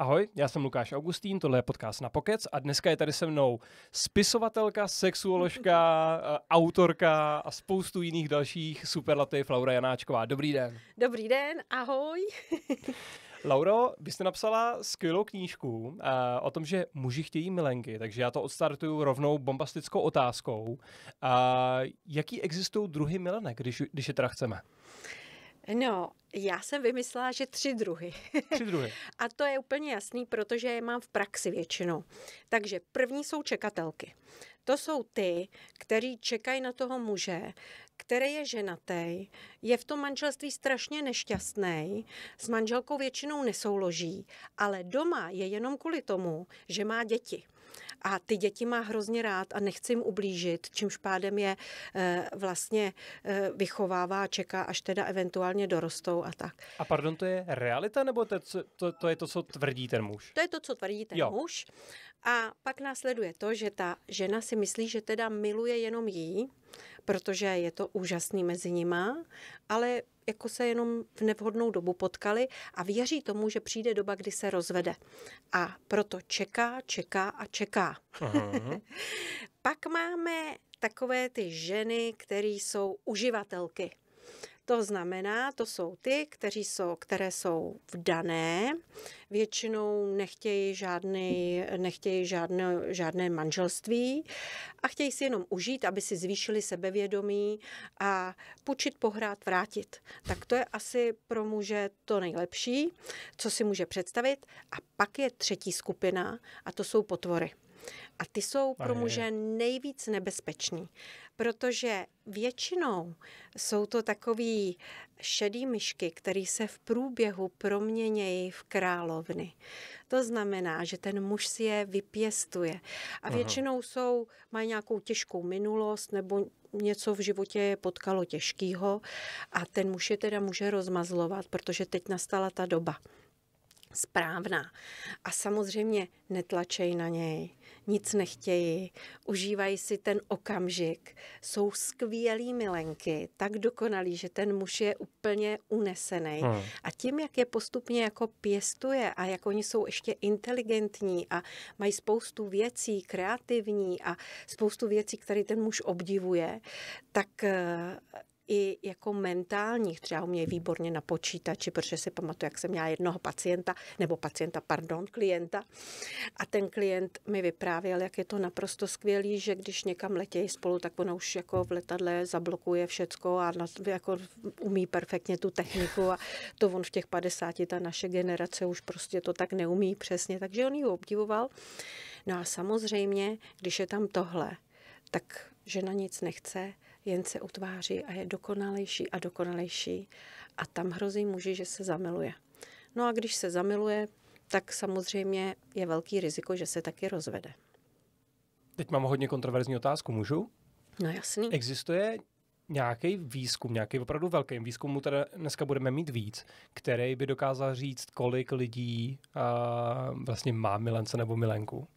Ahoj, já jsem Lukáš Augustín, tohle je podcast na Pokec a dneska je tady se mnou spisovatelka, sexuoložka, eh, autorka a spoustu jiných dalších superlativ Laura Janáčková. Dobrý den. Dobrý den, ahoj. Lauro, vy jste napsala skvělou knížku uh, o tom, že muži chtějí milenky, takže já to odstartuju rovnou bombastickou otázkou. Uh, jaký existují druhy milenek, když, když je teda chceme? No, já jsem vymyslela, že tři druhy. Tři druhy. a to je úplně jasný, protože je mám v praxi většinou. Takže první jsou čekatelky. To jsou ty, kteří čekají na toho muže, který je ženatý, je v tom manželství strašně nešťastný, s manželkou většinou nesouloží, ale doma je jenom kvůli tomu, že má děti a ty děti má hrozně rád a nechci jim ublížit, čímž pádem je eh, vlastně eh, vychovává a čeká, až teda eventuálně dorostou a tak. A pardon, to je realita, nebo to, to, to je to, co tvrdí ten muž? To je to, co tvrdí ten jo. muž. A pak následuje to, že ta žena si myslí, že teda miluje jenom jí, protože je to úžasný mezi nima, ale jako se jenom v nevhodnou dobu potkali a věří tomu, že přijde doba, kdy se rozvede. A proto čeká, čeká a čeká. Pak máme takové ty ženy, které jsou uživatelky. To znamená, to jsou ty, kteří jsou, které jsou vdané, většinou nechtějí, žádný, nechtějí žádné, žádné manželství a chtějí si jenom užít, aby si zvýšili sebevědomí a půjčit, pohrát, vrátit. Tak to je asi pro muže to nejlepší, co si může představit. A pak je třetí skupina a to jsou potvory. A ty jsou pro muže nejvíc nebezpeční, protože většinou jsou to takový šedý myšky, které se v průběhu proměnějí v královny. To znamená, že ten muž si je vypěstuje. A většinou jsou, mají nějakou těžkou minulost nebo něco v životě je potkalo těžkýho a ten muž je teda může rozmazlovat, protože teď nastala ta doba správná. A samozřejmě netlačej na něj nic nechtějí, užívají si ten okamžik, jsou skvělí milenky, tak dokonalí, že ten muž je úplně unesený. Hmm. A tím, jak je postupně jako pěstuje a jak oni jsou ještě inteligentní a mají spoustu věcí kreativní a spoustu věcí, které ten muž obdivuje, tak eh, i jako mentálních. Třeba umějí výborně na počítači, protože si pamatuju, jak jsem měla jednoho pacienta, nebo pacienta, pardon, klienta. A ten klient mi vyprávěl, jak je to naprosto skvělý, že když někam letějí spolu, tak ona už jako v letadle zablokuje všecko a jako umí perfektně tu techniku a to on v těch 50, ta naše generace už prostě to tak neumí přesně, takže on ji obdivoval. No a samozřejmě, když je tam tohle, tak žena nic nechce, jen se utváří a je dokonalejší a dokonalejší a tam hrozí muži, že se zamiluje. No a když se zamiluje, tak samozřejmě je velký riziko, že se taky rozvede. Teď mám hodně kontroverzní otázku, můžu? No jasný. Existuje nějaký výzkum, nějaký opravdu velký výzkum, který dneska budeme mít víc, který by dokázal říct, kolik lidí uh, vlastně má milence nebo milenku?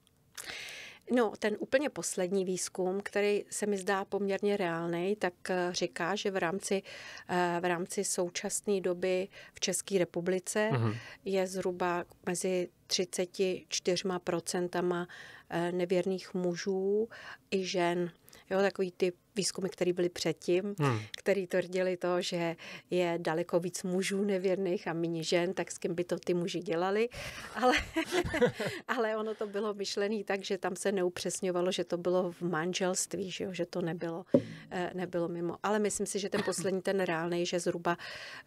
No, ten úplně poslední výzkum, který se mi zdá poměrně reálný, tak eh, říká, že v rámci, eh, v rámci současné doby v České republice uh-huh. je zhruba mezi 34% eh, nevěrných mužů i žen Jo, takový ty výzkumy, které byly předtím, hmm. který tvrdili to, že je daleko víc mužů nevěrných a méně žen, tak s kým by to ty muži dělali. Ale, ale ono to bylo myšlené tak, že tam se neupřesňovalo, že to bylo v manželství, že, jo, že to nebylo, eh, nebylo mimo. Ale myslím si, že ten poslední, ten reálný, že zhruba,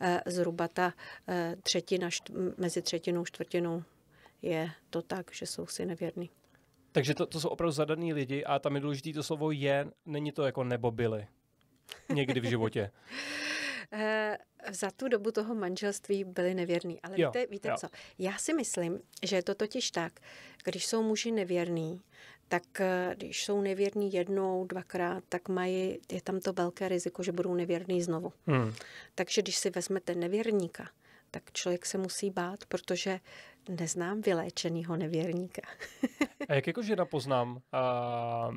eh, zhruba ta eh, třetina, mezi třetinou, čtvrtinou je to tak, že jsou si nevěrný. Takže to, to jsou opravdu zadaný lidi a tam je důležité to slovo je, není to jako nebo byli. Někdy v životě. Eh, za tu dobu toho manželství byli nevěrní. Ale jo, víte, víte jo. co? Já si myslím, že je to totiž tak, když jsou muži nevěrní, tak eh, když jsou nevěrní jednou, dvakrát, tak mají, je tam to velké riziko, že budou nevěrní znovu. Hmm. Takže když si vezmete nevěrníka, tak člověk se musí bát, protože Neznám vyléčenýho nevěrníka. a jak jako žena poznám, a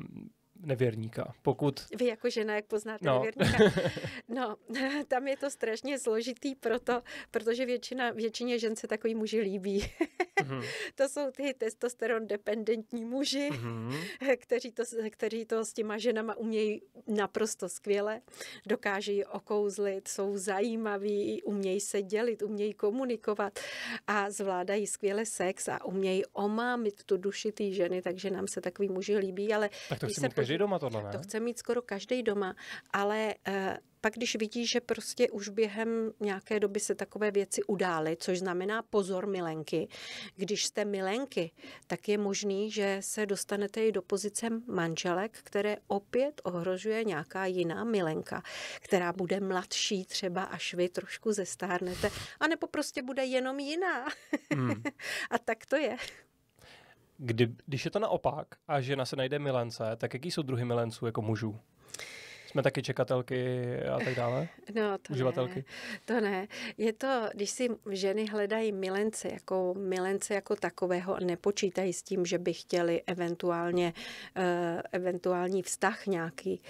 nevěrníka. Pokud... Vy jako žena, jak poznáte no. nevěrníka. No, tam je to strašně složitý, proto, protože většina, většině žen se takový muži líbí. Mm-hmm. to jsou ty testosteron dependentní muži, mm-hmm. kteří, to, kteří to s těma ženama umějí naprosto skvěle, dokáží okouzlit, jsou zajímaví, umějí se dělit, umějí komunikovat a zvládají skvěle sex a umějí omámit tu duši té ženy, takže nám se takový muži líbí, ale tak to když se podíváme, každý doma tohle, ne? To chce mít skoro každý doma, ale uh, pak, když vidí, že prostě už během nějaké doby se takové věci udály, což znamená pozor milenky. Když jste milenky, tak je možný, že se dostanete i do pozice manželek, které opět ohrožuje nějaká jiná milenka, která bude mladší třeba, až vy trošku zestárnete, anebo prostě bude jenom jiná. Hmm. A tak to je. Kdy, když je to naopak a žena se najde milence, tak jaký jsou druhy milenců jako mužů? Jsme taky čekatelky a tak dále? No, to Uživatelky? Ne, to ne. Je to, když si ženy hledají milence jako milence jako takového a nepočítají s tím, že by chtěli eventuálně, eh, eventuální vztah nějaký,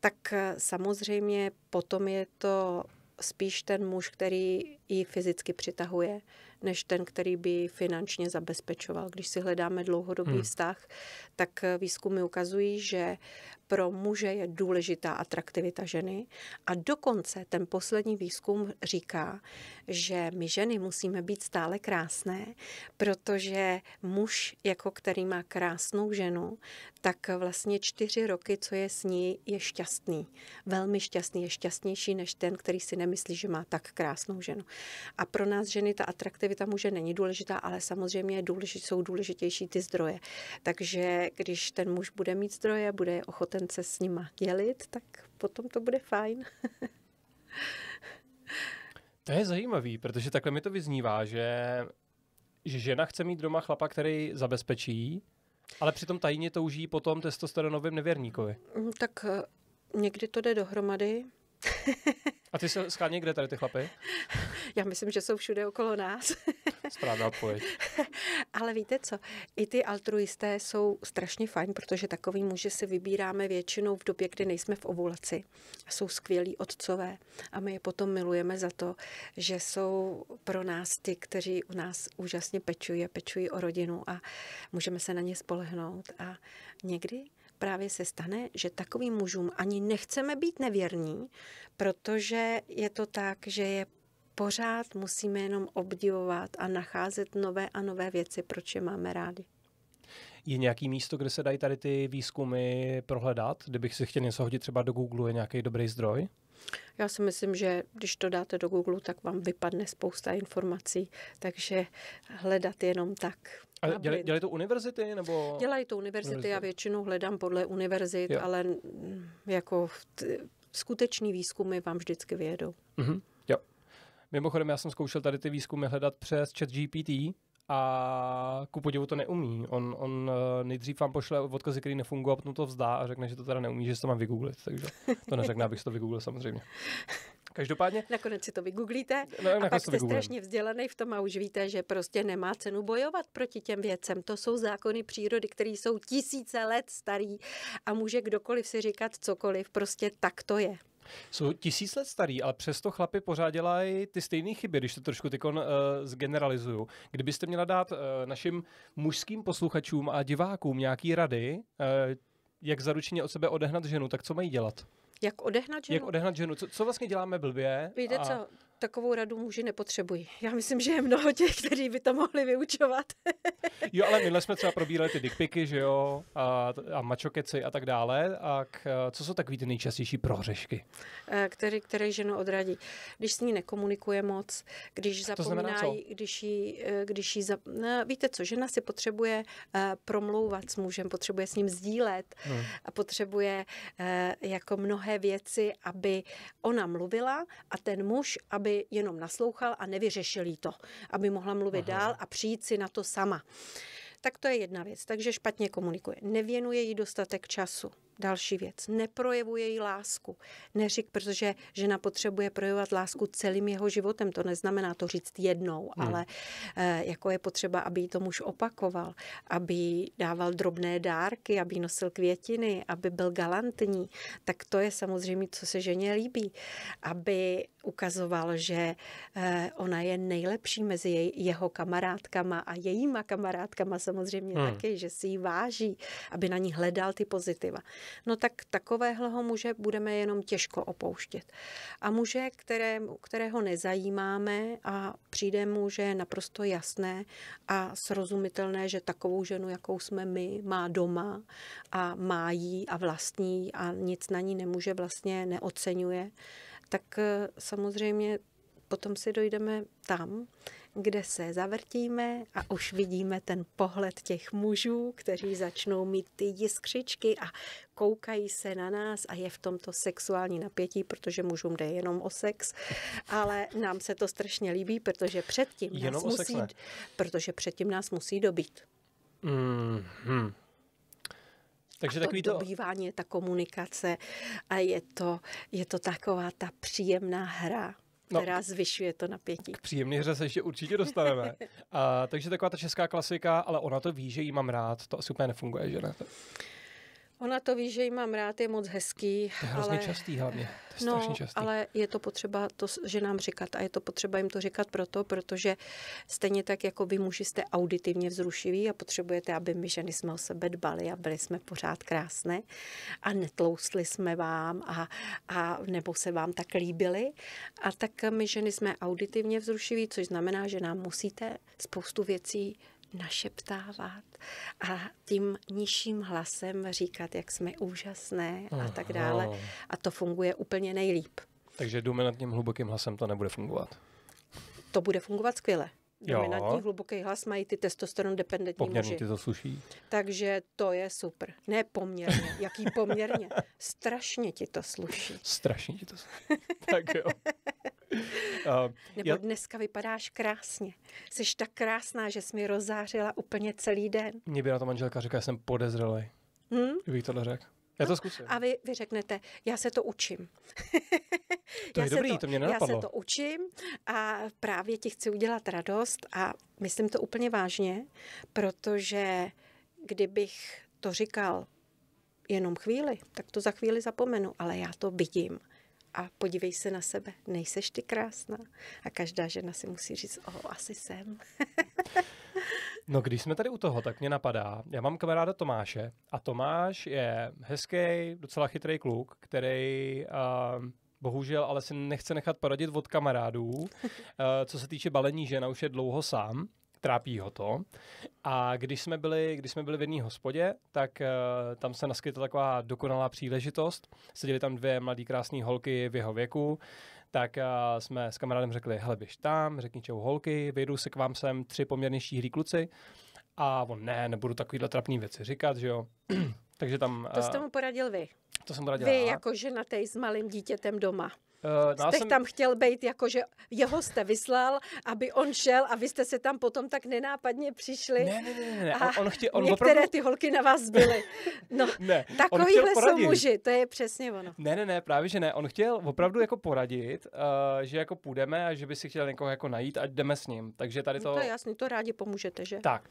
tak eh, samozřejmě potom je to spíš ten muž, který ji fyzicky přitahuje, než ten, který by finančně zabezpečoval. Když si hledáme dlouhodobý hmm. vztah, tak eh, výzkumy ukazují, že pro muže je důležitá atraktivita ženy. A dokonce ten poslední výzkum říká, že my ženy musíme být stále krásné, protože muž, jako který má krásnou ženu, tak vlastně čtyři roky, co je s ní, je šťastný. Velmi šťastný, je šťastnější než ten, který si nemyslí, že má tak krásnou ženu. A pro nás ženy ta atraktivita muže není důležitá, ale samozřejmě je jsou důležitější ty zdroje. Takže když ten muž bude mít zdroje, bude je ochoten schopen se s nima dělit, tak potom to bude fajn. to je zajímavý, protože takhle mi to vyznívá, že, že žena chce mít doma chlapa, který zabezpečí, ale přitom tajně touží potom testosteronovým nevěrníkovi. Mm, tak eh, někdy to jde dohromady. A ty se schádně kde tady ty chlapy? Já myslím, že jsou všude okolo nás. Správná odpověď. Ale víte co, i ty altruisté jsou strašně fajn, protože takový muže si vybíráme většinou v době, kdy nejsme v ovulaci. Jsou skvělí otcové a my je potom milujeme za to, že jsou pro nás ty, kteří u nás úžasně pečují a pečují o rodinu a můžeme se na ně spolehnout. A někdy právě se stane, že takovým mužům ani nechceme být nevěrní, protože je to tak, že je pořád musíme jenom obdivovat a nacházet nové a nové věci, proč je máme rádi. Je nějaký místo, kde se dají tady ty výzkumy prohledat? Kdybych si chtěl něco hodit třeba do Google, je nějaký dobrý zdroj? Já si myslím, že když to dáte do Google, tak vám vypadne spousta informací, takže hledat jenom tak. A dělají, dělají to univerzity? nebo? Dělají to univerzity, já většinou hledám podle univerzit, jo. ale mm, jako t- skuteční výzkumy vám vždycky vědou. Mm-hmm. Mimochodem, já jsem zkoušel tady ty výzkumy hledat přes chat GPT a ku podivu to neumí. On, on eh, nejdřív vám pošle odkazy, který nefungují, a potom to vzdá a řekne, že to teda neumí, že to mám vygooglit. Takže to neřekne, abych to vygooglil samozřejmě. Každopádně. Nakonec si to vygooglíte no, a jako pak jste strašně vzdělaný v tom a už víte, že prostě nemá cenu bojovat proti těm věcem. To jsou zákony přírody, které jsou tisíce let starý a může kdokoliv si říkat cokoliv, prostě tak to je. Jsou tisíc let starý, ale přesto chlapi pořád dělají ty stejné chyby, když to trošku tykon uh, eh, zgeneralizuju. Kdybyste měla dát uh, našim mužským posluchačům a divákům nějaký rady, uh, jak zaručeně od sebe odehnat ženu, tak co mají dělat? Jak odehnat ženu? Jak odehnat ženu? Co, co vlastně děláme blbě? Víte a... co, takovou radu muži nepotřebují. Já myslím, že je mnoho těch, kteří by to mohli vyučovat. jo, ale minule jsme třeba probírali ty dickpiky, že jo, a, a mačokeci a tak dále. A k, co jsou takový ty nejčastější prohřešky? Který, který ženu odradí. Když s ní nekomunikuje moc, když zapomíná, když jí, e, když jí za, no, víte co, žena si potřebuje uh, promlouvat s mužem, potřebuje s ním sdílet hmm. a potřebuje uh, jako mnohé věci, aby ona mluvila a ten muž, aby aby jenom naslouchal a nevyřešil jí to, aby mohla mluvit Aha. dál a přijít si na to sama. Tak to je jedna věc. Takže špatně komunikuje. Nevěnuje jí dostatek času. Další věc, neprojevuje jí lásku. Neřík, protože žena potřebuje projevovat lásku celým jeho životem. To neznamená to říct jednou, hmm. ale e, jako je potřeba, aby jí to muž opakoval, aby dával drobné dárky, aby nosil květiny, aby byl galantní. Tak to je samozřejmě, co se ženě líbí. Aby ukazoval, že e, ona je nejlepší mezi jej, jeho kamarádkama a jejíma kamarádkama samozřejmě hmm. taky, že si ji váží, aby na ní hledal ty pozitiva no tak takového muže budeme jenom těžko opouštět. A muže, které, kterého nezajímáme a přijde mu, že je naprosto jasné a srozumitelné, že takovou ženu, jakou jsme my, má doma a má jí a vlastní a nic na ní nemůže vlastně neocenuje, tak eh, samozřejmě potom si dojdeme tam, kde se zavrtíme a už vidíme ten pohled těch mužů, kteří začnou mít ty jiskřičky a koukají se na nás a je v tomto sexuální napětí, protože mužům jde jenom o sex, ale nám se to strašně líbí, protože předtím jenom nás, musí, protože předtím nás musí dobít. Mm-hmm. Takže a to to dobývání je ta komunikace a je to, je to taková ta příjemná hra. No. která no, zvyšuje to napětí. K příjemný hře se ještě určitě dostaneme. a, takže taková ta česká klasika, ale ona to ví, že ji mám rád, to asi úplně nefunguje, že ne? Ona to ví, že ji mám rád, je moc hezký. To je hrozně ale... častý hlavně. To je no, častý. ale je to potřeba to, že nám říkat a je to potřeba jim to říkat proto, protože stejně tak, jako vy muži jste auditivně vzrušiví a potřebujete, aby my ženy jsme o sebe dbali a byli jsme pořád krásné a netloustli jsme vám a, a nebo se vám tak líbili. A tak my ženy jsme auditivně vzrušiví, což znamená, že nám musíte spoustu věcí našeptávat a tím nižším hlasem říkat, jak jsme úžasné Aha. a tak dále. A to funguje úplně nejlíp. Takže dominantním hlubokým hlasem to nebude fungovat? To bude fungovat skvěle. Dominantní jo. hluboký hlas mají ty testosteron dependentní poměrně muži. ti to sluší. Takže to je super. Ne poměrně, jaký poměrně. Strašně ti to sluší. Strašně ti to sluší. tak jo. Uh, Nebo já... dneska vypadáš krásně. Jsi tak krásná, že jsi mi rozářila úplně celý den. Mě by na to manželka říká, že jsem podezřelý. Hmm? Kdybych tohle řekl. Já to no, zkusím. A vy, vy řeknete, já se to učím. to já je dobrý, to, to mě nenapadlo. Já se to učím a právě ti chci udělat radost a myslím to úplně vážně, protože kdybych to říkal jenom chvíli, tak to za chvíli zapomenu, ale já to vidím a podívej se na sebe, nejseš ty krásná. A každá žena si musí říct, o, asi jsem. no když jsme tady u toho, tak mě napadá, já mám kamaráda Tomáše a Tomáš je hezký, docela chytrý kluk, který uh, bohužel ale si nechce nechat poradit od kamarádů, uh, co se týče balení žena, už je dlouho sám trápí ho to. A když jsme byli, když jsme byli v jedné hospodě, tak uh, tam se naskytla taková dokonalá příležitost. Seděli tam dvě mladé krásné holky v jeho věku, tak uh, jsme s kamarádem řekli, hele běž tam, řekni čau holky, vyjdu se k vám sem tři poměrně štíhlí kluci. A on, ne, nebudu takovýhle trapný věci říkat, že jo. Takže tam... Uh, to jste eh, mu poradil vy. To jsem poradil. Vy jako tej s malým dítětem doma. Uh, no jste jsem... tam chtěl být, jakože jeho jste vyslal, aby on šel a vy jste se tam potom tak nenápadně přišli. Ne, ne, ne, ne. On, on chtěl, on některé opravdu... ty holky na vás byly. No, ne, takovýhle jsou muži, to je přesně ono. Ne, ne, ne, právě že ne. On chtěl opravdu jako poradit, uh, že jako půjdeme a že by si chtěl někoho jako najít a jdeme s ním. Takže tady no, to... No to je jasný, to rádi pomůžete, že? Tak.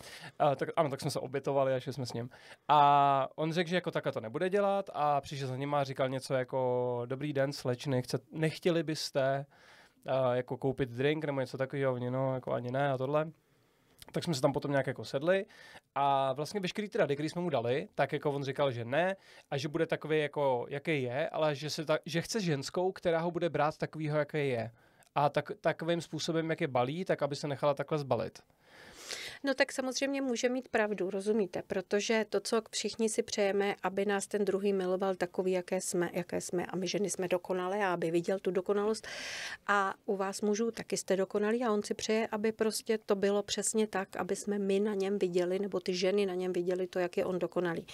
Uh, tak ano, tak jsme se obětovali a že jsme s ním. A on řekl, že jako takhle to nebude dělat a přišel za ním a říkal něco jako dobrý den, slečny, chce, nechtěli byste uh, jako koupit drink nebo něco takového, oni no, jako ani ne a tohle tak jsme se tam potom nějak jako sedli a vlastně veškerý ty rady, který jsme mu dali, tak jako on říkal, že ne a že bude takový jako, jaký je, ale že, se ta, že chce ženskou, která ho bude brát takovýho, jaký je. A tak, takovým způsobem, jak je balí, tak aby se nechala takhle zbalit. No tak samozřejmě může mít pravdu, rozumíte, protože to, co všichni si přejeme, aby nás ten druhý miloval takový, jaké jsme, jaké jsme a my ženy jsme dokonalé a aby viděl tu dokonalost. A u vás mužů taky jste dokonalí a on si přeje, aby prostě to bylo přesně tak, aby jsme my na něm viděli, nebo ty ženy na něm viděli to, jak je on dokonalý.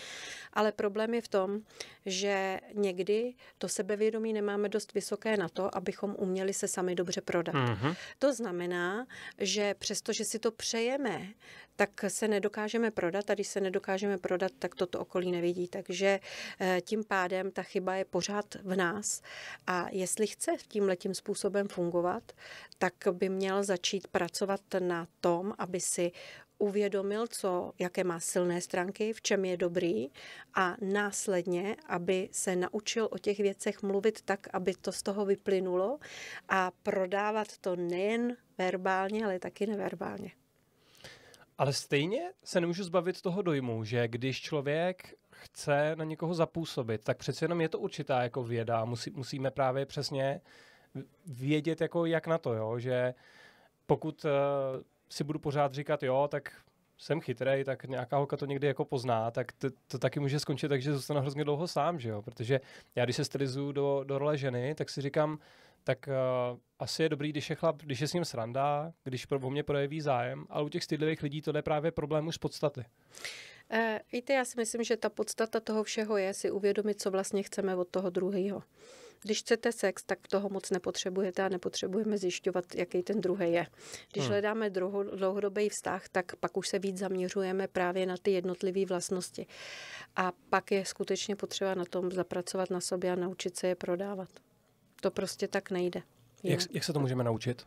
Ale problém je v tom, že někdy to sebevědomí nemáme dost vysoké na to, abychom uměli se sami dobře prodat. Mm-hmm. To znamená, že přestože si to přejeme, tak se nedokážeme prodat a když se nedokážeme prodat, tak toto okolí nevidí. Takže eh, tím pádem ta chyba je pořád v nás a jestli chce tím letím způsobem fungovat, tak by měl začít pracovat na tom, aby si uvědomil, co, jaké má silné stránky, v čem je dobrý a následně, aby se naučil o těch věcech mluvit tak, aby to z toho vyplynulo a prodávat to nejen verbálně, ale taky neverbálně. Ale stejně se nemůžu zbavit toho dojmu, že když člověk chce na někoho zapůsobit, tak přece jenom je to určitá jako věda. Musí, musíme právě přesně vědět, jako jak na to, jo? že pokud uh, si budu pořád říkat, jo, tak jsem chytrý, tak nějaká holka to někdy jako pozná, tak to, to taky může skončit tak, že zůstanu hrozně dlouho sám, že jo? Protože já, když se stylizuju do, do role ženy, tak si říkám, tak uh, asi je dobrý, když je chlap, když je s ním sranda, když pro, o mě projeví zájem, ale u těch stydlivých lidí to je právě problém už z podstaty. E, víte, já si myslím, že ta podstata toho všeho je si uvědomit, co vlastně chceme od toho druhého. Když chcete sex, tak toho moc nepotřebujete a nepotřebujeme zjišťovat, jaký ten druhý je. Když hmm. hledáme druho, dlouhodobý vztah, tak pak už se víc zaměřujeme právě na ty jednotlivé vlastnosti. A pak je skutečně potřeba na tom zapracovat na sobě a naučit se je prodávat. To prostě tak nejde. Jak, jak se to můžeme naučit?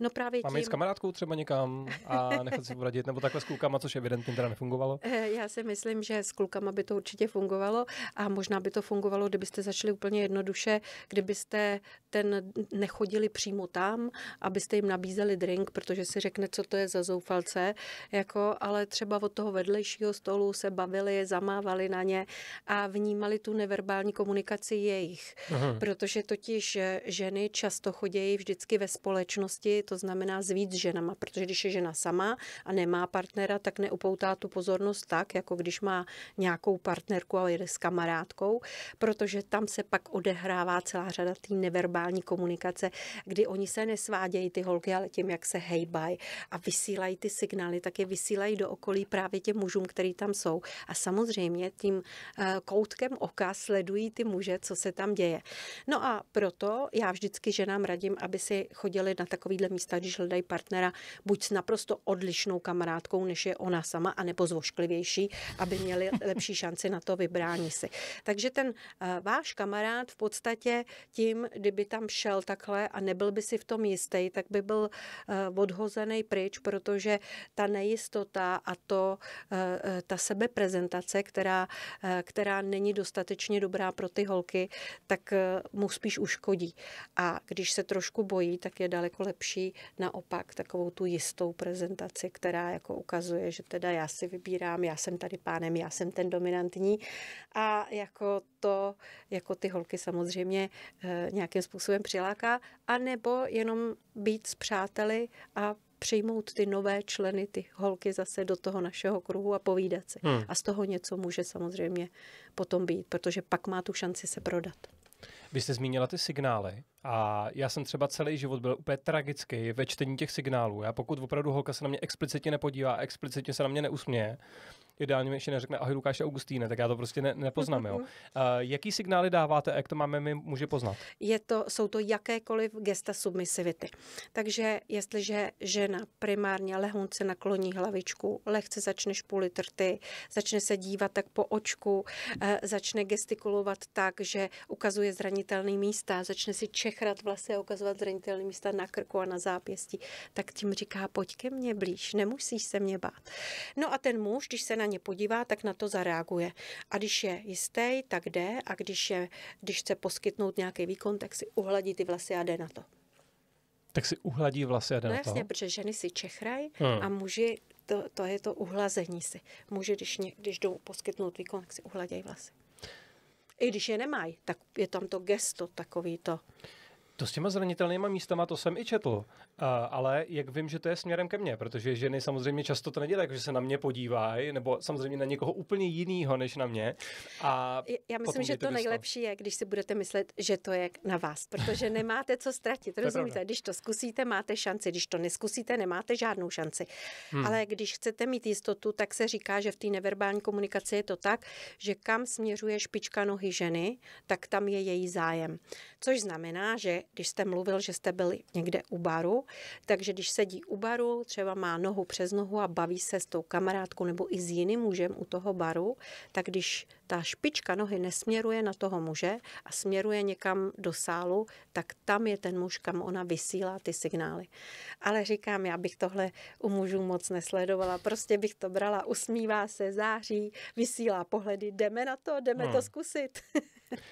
No právě Máme tím... jít s kamarádkou třeba někam a nechat si poradit, nebo takhle s klukama, což evidentně teda nefungovalo? Eh, já si myslím, že s klukama by to určitě fungovalo a možná by to fungovalo, kdybyste začali úplně jednoduše, kdybyste ten nechodili přímo tam, abyste jim nabízeli drink, protože si řekne, co to je za zoufalce, jako, ale třeba od toho vedlejšího stolu se bavili, zamávali na ně a vnímali tu neverbální komunikaci jejich. Aha. Mhm. Protože totiž eh, ženy často chodějí vždycky ve společnosti to znamená s víc ženama, protože když je žena sama a nemá partnera, tak neupoutá tu pozornost tak, jako když má nějakou partnerku a jede s kamarádkou, protože tam se pak odehrává celá řada té neverbální komunikace, kdy oni se nesvádějí ty holky, ale tím, jak se hejbají a vysílají ty signály, tak je vysílají do okolí právě těm mužům, který tam jsou. A samozřejmě tím eh, koutkem oka sledují ty muže, co se tam děje. No a proto já vždycky ženám radím, aby si chodili na takovýhle místa, když hledají partnera, buď s naprosto odlišnou kamarádkou, než je ona sama, anebo zvošklivější, aby měli lepší šanci na to vybrání si. Takže ten eh, váš kamarád v podstatě tím, kdyby tam šel takhle a nebyl by si v tom jistý, tak by byl eh, odhozený pryč, protože ta nejistota a to, eh, ta sebeprezentace, která, která není dostatečně dobrá pro ty holky, tak mu spíš uškodí. A když se trošku bojí, tak je daleko lepší naopak takovou tu jistou prezentaci, která jako ukazuje, že teda já si vybírám, já jsem tady pánem, já jsem ten dominantní a jako to, jako ty holky samozřejmě eh, nějakým způsobem přiláká, a nebo jenom být s přáteli a přijmout ty nové členy, ty holky zase do toho našeho kruhu a povídat si. Hmm. A z toho něco může samozřejmě potom být, protože pak má tu šanci se prodat. Vy jste zmínila ty signály. A já jsem třeba celý život byl úplně tragický ve čtení těch signálů. Já pokud opravdu holka se na mě explicitně nepodívá, explicitně se na mě neusměje, ideálně mi ještě neřekne ahoj Lukáš a Augustíne, tak já to prostě ne, nepoznám. Jo. Uh, jaký signály dáváte a jak to máme my může poznat? Je to, jsou to jakékoliv gesta submisivity. Takže jestliže žena primárně lehonce nakloní hlavičku, lehce začne špulit rty, začne se dívat tak po očku, uh, začne gestikulovat tak, že ukazuje zranitelné místa, začne si čech chrat vlasy a ukazovat zranitelné místa na krku a na zápěstí, tak tím říká, pojď ke mně blíž, nemusíš se mě bát. No a ten muž, když se na ně podívá, tak na to zareaguje. A když je jistý, tak jde a když, je, když chce poskytnout nějaký výkon, tak si uhladí ty vlasy a jde na to. Tak si uhladí vlasy a jde no, na jasně, to? jasně, protože ženy si čechraj hmm. a muži, to, to je to uhlazení si. Muži, když, ně, když jdou poskytnout výkon, tak si uhladějí vlasy. I když je nemají, tak je tam to gesto takový to. To s těma zranitelnýma místama, to jsem i četl. Uh, ale jak vím, že to je směrem ke mně, protože ženy samozřejmě často to nedělají, jako že se na mě podívají, nebo samozřejmě na někoho úplně jiného než na mě. A Já myslím, že to, to nejlepší je, když si budete myslet, že to je na vás, protože nemáte co ztratit. rozumíte? Když to zkusíte, máte šanci, když to neskusíte, nemáte žádnou šanci. Hmm. Ale když chcete mít jistotu, tak se říká, že v té neverbální komunikaci je to tak, že kam směřuje špička nohy ženy, tak tam je její zájem. Což znamená, že když jste mluvil, že jste byli někde u baru, takže když sedí u baru, třeba má nohu přes nohu a baví se s tou kamarádkou nebo i s jiným mužem u toho baru, tak když ta špička nohy nesměruje na toho muže a směruje někam do sálu, tak tam je ten muž, kam ona vysílá ty signály. Ale říkám, já bych tohle u mužů moc nesledovala, prostě bych to brala, usmívá se, září, vysílá pohledy, jdeme na to, jdeme no. to hmm. zkusit.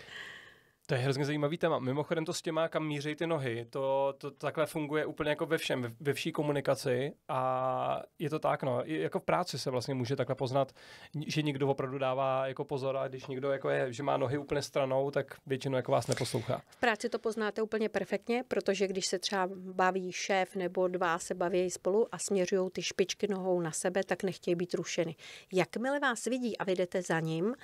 To je hrozně zajímavý téma. Mimochodem to s těma, kam míří ty nohy, to, to takhle funguje úplně jako ve všem, ve, vší komunikaci a je to tak, no. jako v práci se vlastně může takhle poznat, že někdo opravdu dává jako pozor a když někdo jako je, že má nohy úplně stranou, tak většinou jako vás neposlouchá. V práci to poznáte úplně perfektně, protože když se třeba baví šéf nebo dva se baví spolu a směřují ty špičky nohou na sebe, tak nechtějí být rušeny. Jakmile vás vidí a vyjdete za ním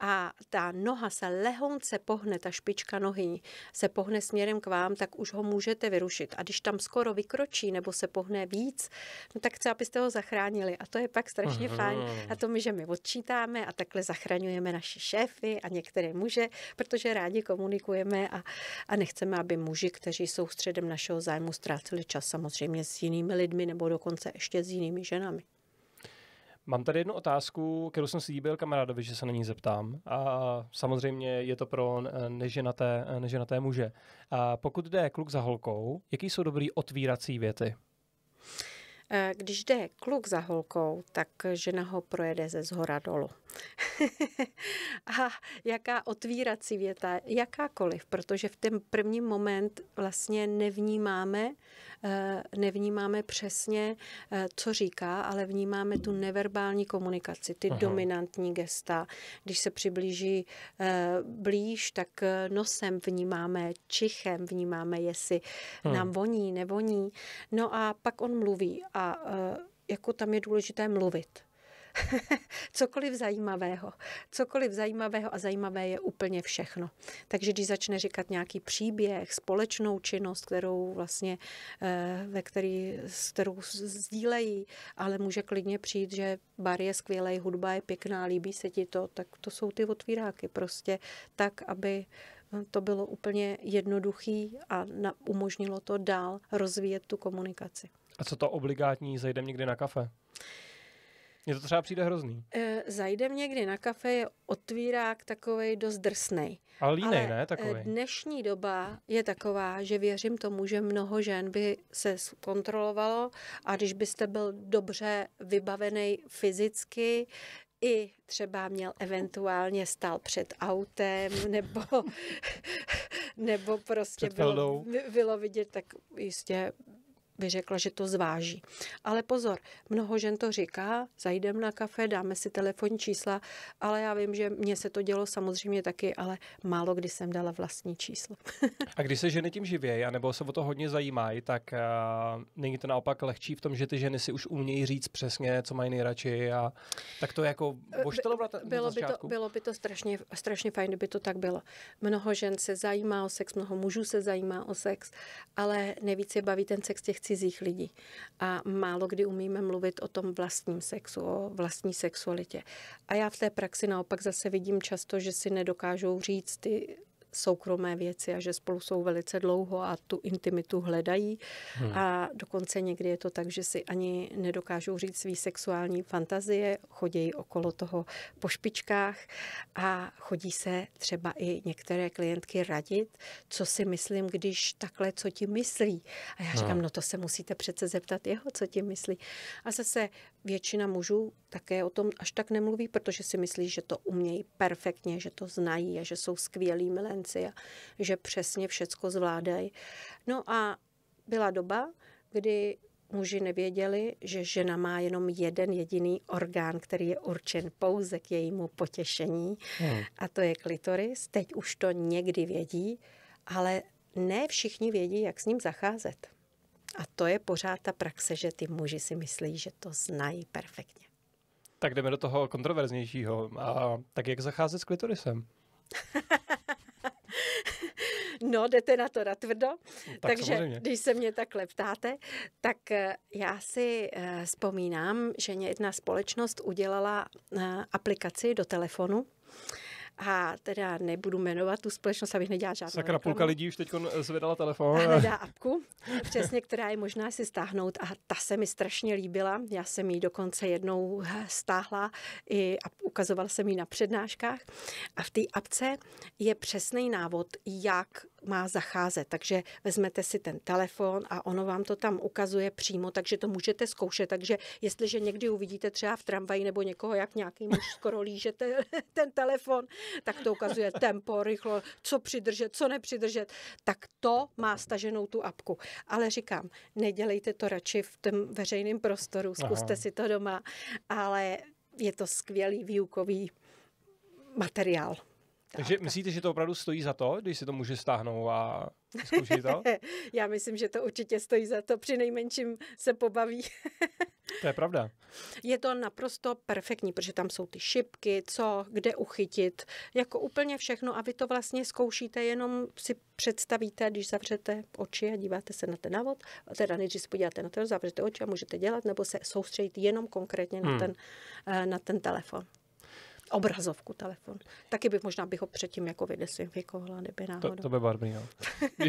a ta noha se lehonce pohne, ta špička špička nohy se pohne směrem k vám, tak už ho můžete vyrušit. A když tam skoro vykročí nebo se pohne víc, no tak chce, abyste ho zachránili. A to je pak strašně Aha. fajn. A to my, že my odčítáme a takhle zachraňujeme naše šéfy a některé muže, protože rádi komunikujeme a, a nechceme, aby muži, kteří jsou středem našeho zájmu, ztráceli čas samozřejmě s jinými lidmi nebo dokonce ještě s jinými ženami. Mám tady jednu otázku, kterou jsem slíbil kamarádovi, že se na ní zeptám. A samozřejmě je to pro eh, neženaté, eh, neženaté muže. A pokud jde kluk za holkou, jaký jsou dobrý otvírací věty? Eh, když jde kluk za holkou, tak žena ho projede ze zhora dolu. a jaká otvírací věta, jakákoliv, protože v ten první moment vlastně nevnímáme Eh, nevnímáme přesně, eh, co říká, ale vnímáme tu neverbální komunikaci, ty Aha. Mhm. dominantní gesta. Když se přiblíží eh, blíž, tak nosem vnímáme, čichem vnímáme, jestli hmm. nám voní, nevoní. No a pak on mluví a jako tam je důležité mluvit cokoliv zajímavého. Cokoliv zajímavého a zajímavé je úplně všechno. Takže když začne říkat nějaký příběh, společnou činnost, kterou vlastně, eh, ve který, s kterou sdílejí, ale může klidně přijít, že bar je skvělý, hudba je pěkná, líbí se ti to, tak to jsou ty otvíráky prostě tak, aby eh, to bylo úplně jednoduchý a na, umožnilo to dál rozvíjet tu komunikaci. A co to obligátní, zajdeme někdy na kafe? Mně to třeba přijde hrozný. E, mě někdy na kafe, je otvírák takový dost drsnej. Ale línej, ne? Eh, takovej. dnešní doba je taková, že věřím tomu, že mnoho žen by se kontrolovalo a když byste byl dobře vybavený fyzicky, i třeba měl eventuálně stál před autem nebo, nebo prostě bylo, bylo vidět, tak jistě by řekla, že to zváží. Ale pozor, mnoho žen to říká, zajdem na kafe, dáme si telefonní čísla, ale já vím, že mně se to dělo samozřejmě taky, ale málo kdy jsem dala vlastní číslo. a když se ženy tím živějí, anebo se o to hodně zajímají, tak a, eh, není to naopak lehčí v tom, že ty ženy si už umějí říct přesně, co mají nejradši a tak to jako eh, voštelovat bylo, by to, bylo by to strašně, strašně fajn, kdyby to tak bylo. Mnoho žen se zajímá o sex, mnoho mužů se zajímá o sex, ale nejvíce baví ten sex těch cizích lidí. A málo kdy umíme mluvit o tom vlastním sexu, o vlastní sexualitě. A já v té praxi naopak zase vidím často, že si nedokážou říct ty soukromé věci a že spolu jsou velice dlouho a tu intimitu hledají. Hmm. A dokonce někdy je to tak, že si ani nedokážou říct svý sexuální fantazie, chodí okolo toho po špičkách a chodí se třeba i některé klientky radit, co si myslím, když takhle, co ti myslí. A já říkám, no, no to se musíte přece zeptat jeho, co ti myslí. A zase většina mužů také o tom až tak nemluví, protože si myslí, že to umějí perfektně, že to znají a že jsou skvělí milenci a že přesně všecko zvládají. No a byla doba, kdy muži nevěděli, že žena má jenom jeden jediný orgán, který je určen pouze k jejímu potěšení hmm. a to je klitoris. Teď už to někdy vědí, ale ne všichni vědí, jak s ním zacházet. A to je pořád ta praxe, že ty muži si myslí, že to znají perfektně. Tak jdeme do toho kontroverznějšího. A tak jak zacházet s klitorisem? no, jdete na to natvrdo. No, tak Takže samozřejmě. když se mě takhle ptáte, tak eh, já si eh, vzpomínám, že mě jedna společnost udělala eh, aplikaci do telefonu, a teda nebudu jmenovat tu společnost, abych nedělala žádnou Sakra, reklamu. půlka lidí už teď zvedala telefon. A hledá apku, přesně, která je možná si stáhnout a ta se mi strašně líbila. Já jsem ji dokonce jednou stáhla i a ukazovala jsem ji na přednáškách a v té apce je přesný návod, jak má zacházet. Takže vezmete si ten telefon a ono vám to tam ukazuje přímo, takže to můžete zkoušet. Takže jestliže někdy uvidíte třeba v tramvaji nebo někoho, jak nějaký muž skoro lížete ten telefon, tak to ukazuje tempo, rychlo, co přidržet, co nepřidržet, tak to má staženou tu apku. Ale říkám, nedělejte to radši v tom veřejném prostoru, zkuste Aha. si to doma, ale je to skvělý výukový materiál. Takže tak. myslíte, že to opravdu stojí za to, když si to může stáhnout a zkoušet to? Já myslím, že to určitě stojí za to, při nejmenším se pobaví. to je pravda. Je to naprosto perfektní, protože tam jsou ty šipky, co, kde uchytit, jako úplně všechno a vy to vlastně zkoušíte, jenom si představíte, když zavřete oči a díváte se na ten návod, teda než si podíváte na to, zavřete oči a můžete dělat, nebo se soustředit jenom konkrétně hmm. na, ten, eh, na ten telefon obrazovku telefon. Taky bych možná bych ho předtím jako vydesinfikovala, kdyby náhodou. To, to by barvný, jo. No.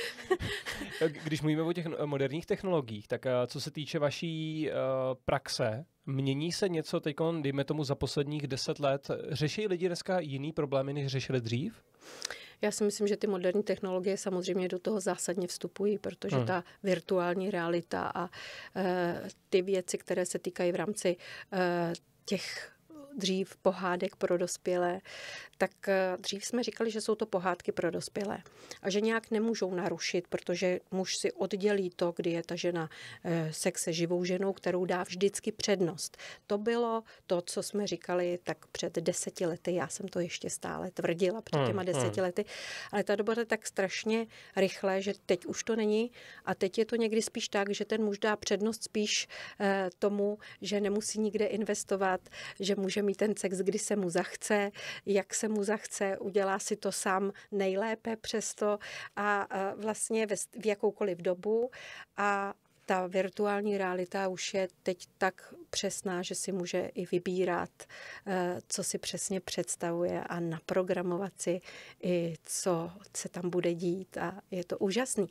Když mluvíme o těch moderních technologiích, tak eh, co se týče vaší uh, praxe, mění se něco teď, dejme tomu za posledních deset let? Řeší lidi dneska jiný problémy, než řešili dřív? Já si myslím, že ty moderní technologie samozřejmě do toho zásadně vstupují, protože hmm. ta virtuální realita a uh, ty věci, které se týkají v rámci uh, těch dřív pohádek pro dospělé, tak eh, dřív jsme říkali, že jsou to pohádky pro dospělé a že nějak nemůžou narušit, protože muž si oddělí to, kdy je ta žena eh, sex se živou ženou, kterou dá vždycky přednost. To bylo to, co jsme říkali tak před deseti lety. Já jsem to ještě stále tvrdila před hmm, těma hmm. deseti lety, ale ta doba je tak strašně rychle, že teď už to není a teď je to někdy spíš tak, že ten muž dá přednost spíš eh, tomu, že nemusí nikde investovat, že může mít mít ten sex, kdy se mu zachce, jak se mu zachce, udělá si to sám nejlépe přesto a vlastně v jakoukoliv dobu a ta virtuální realita už je teď tak přesná, že si může i vybírat, e, co si přesně představuje a naprogramovat si i co se tam bude dít a je to úžasný.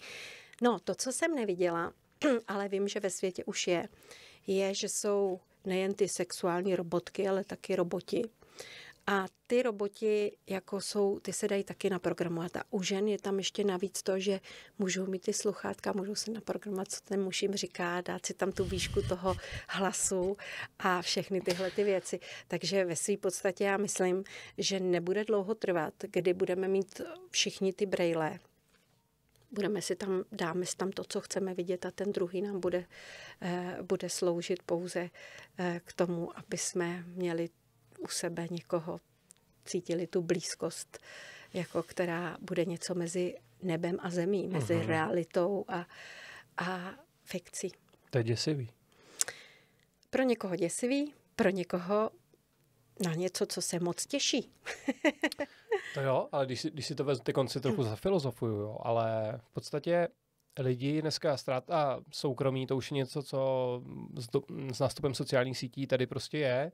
No, to, co jsem neviděla, ale vím, že ve světě už je, je, že jsou nejen ty sexuální robotky, ale taky roboti. A ty roboti, jako jsou, ty se dají taky naprogramovat. A u žen je tam ještě navíc to, že můžou mít ty sluchátka, můžou se naprogramovat, co ten muž jim říká, dát si tam tu výšku toho hlasu a všechny tyhle ty věci. Takže ve své podstatě já myslím, že nebude dlouho trvat, kdy budeme mít všichni ty brejle, budeme si tam, dáme si tam to, co chceme vidět a ten druhý nám bude, eh, bude sloužit pouze eh, k tomu, aby jsme měli u sebe někoho, cítili tu blízkost, jako která bude něco mezi nebem a zemí, mezi mm realitou a, a fikcí. To je děsivý. Pro někoho děsivý, pro někoho na něco, co se moc těší. To jo, ale když, když si to vezmu, ty konci trochu zafilozofuju, jo, ale v podstatě lidi dneska ztráta soukromí, to už je něco, co s, do, s nástupem sociálních sítí tady prostě je.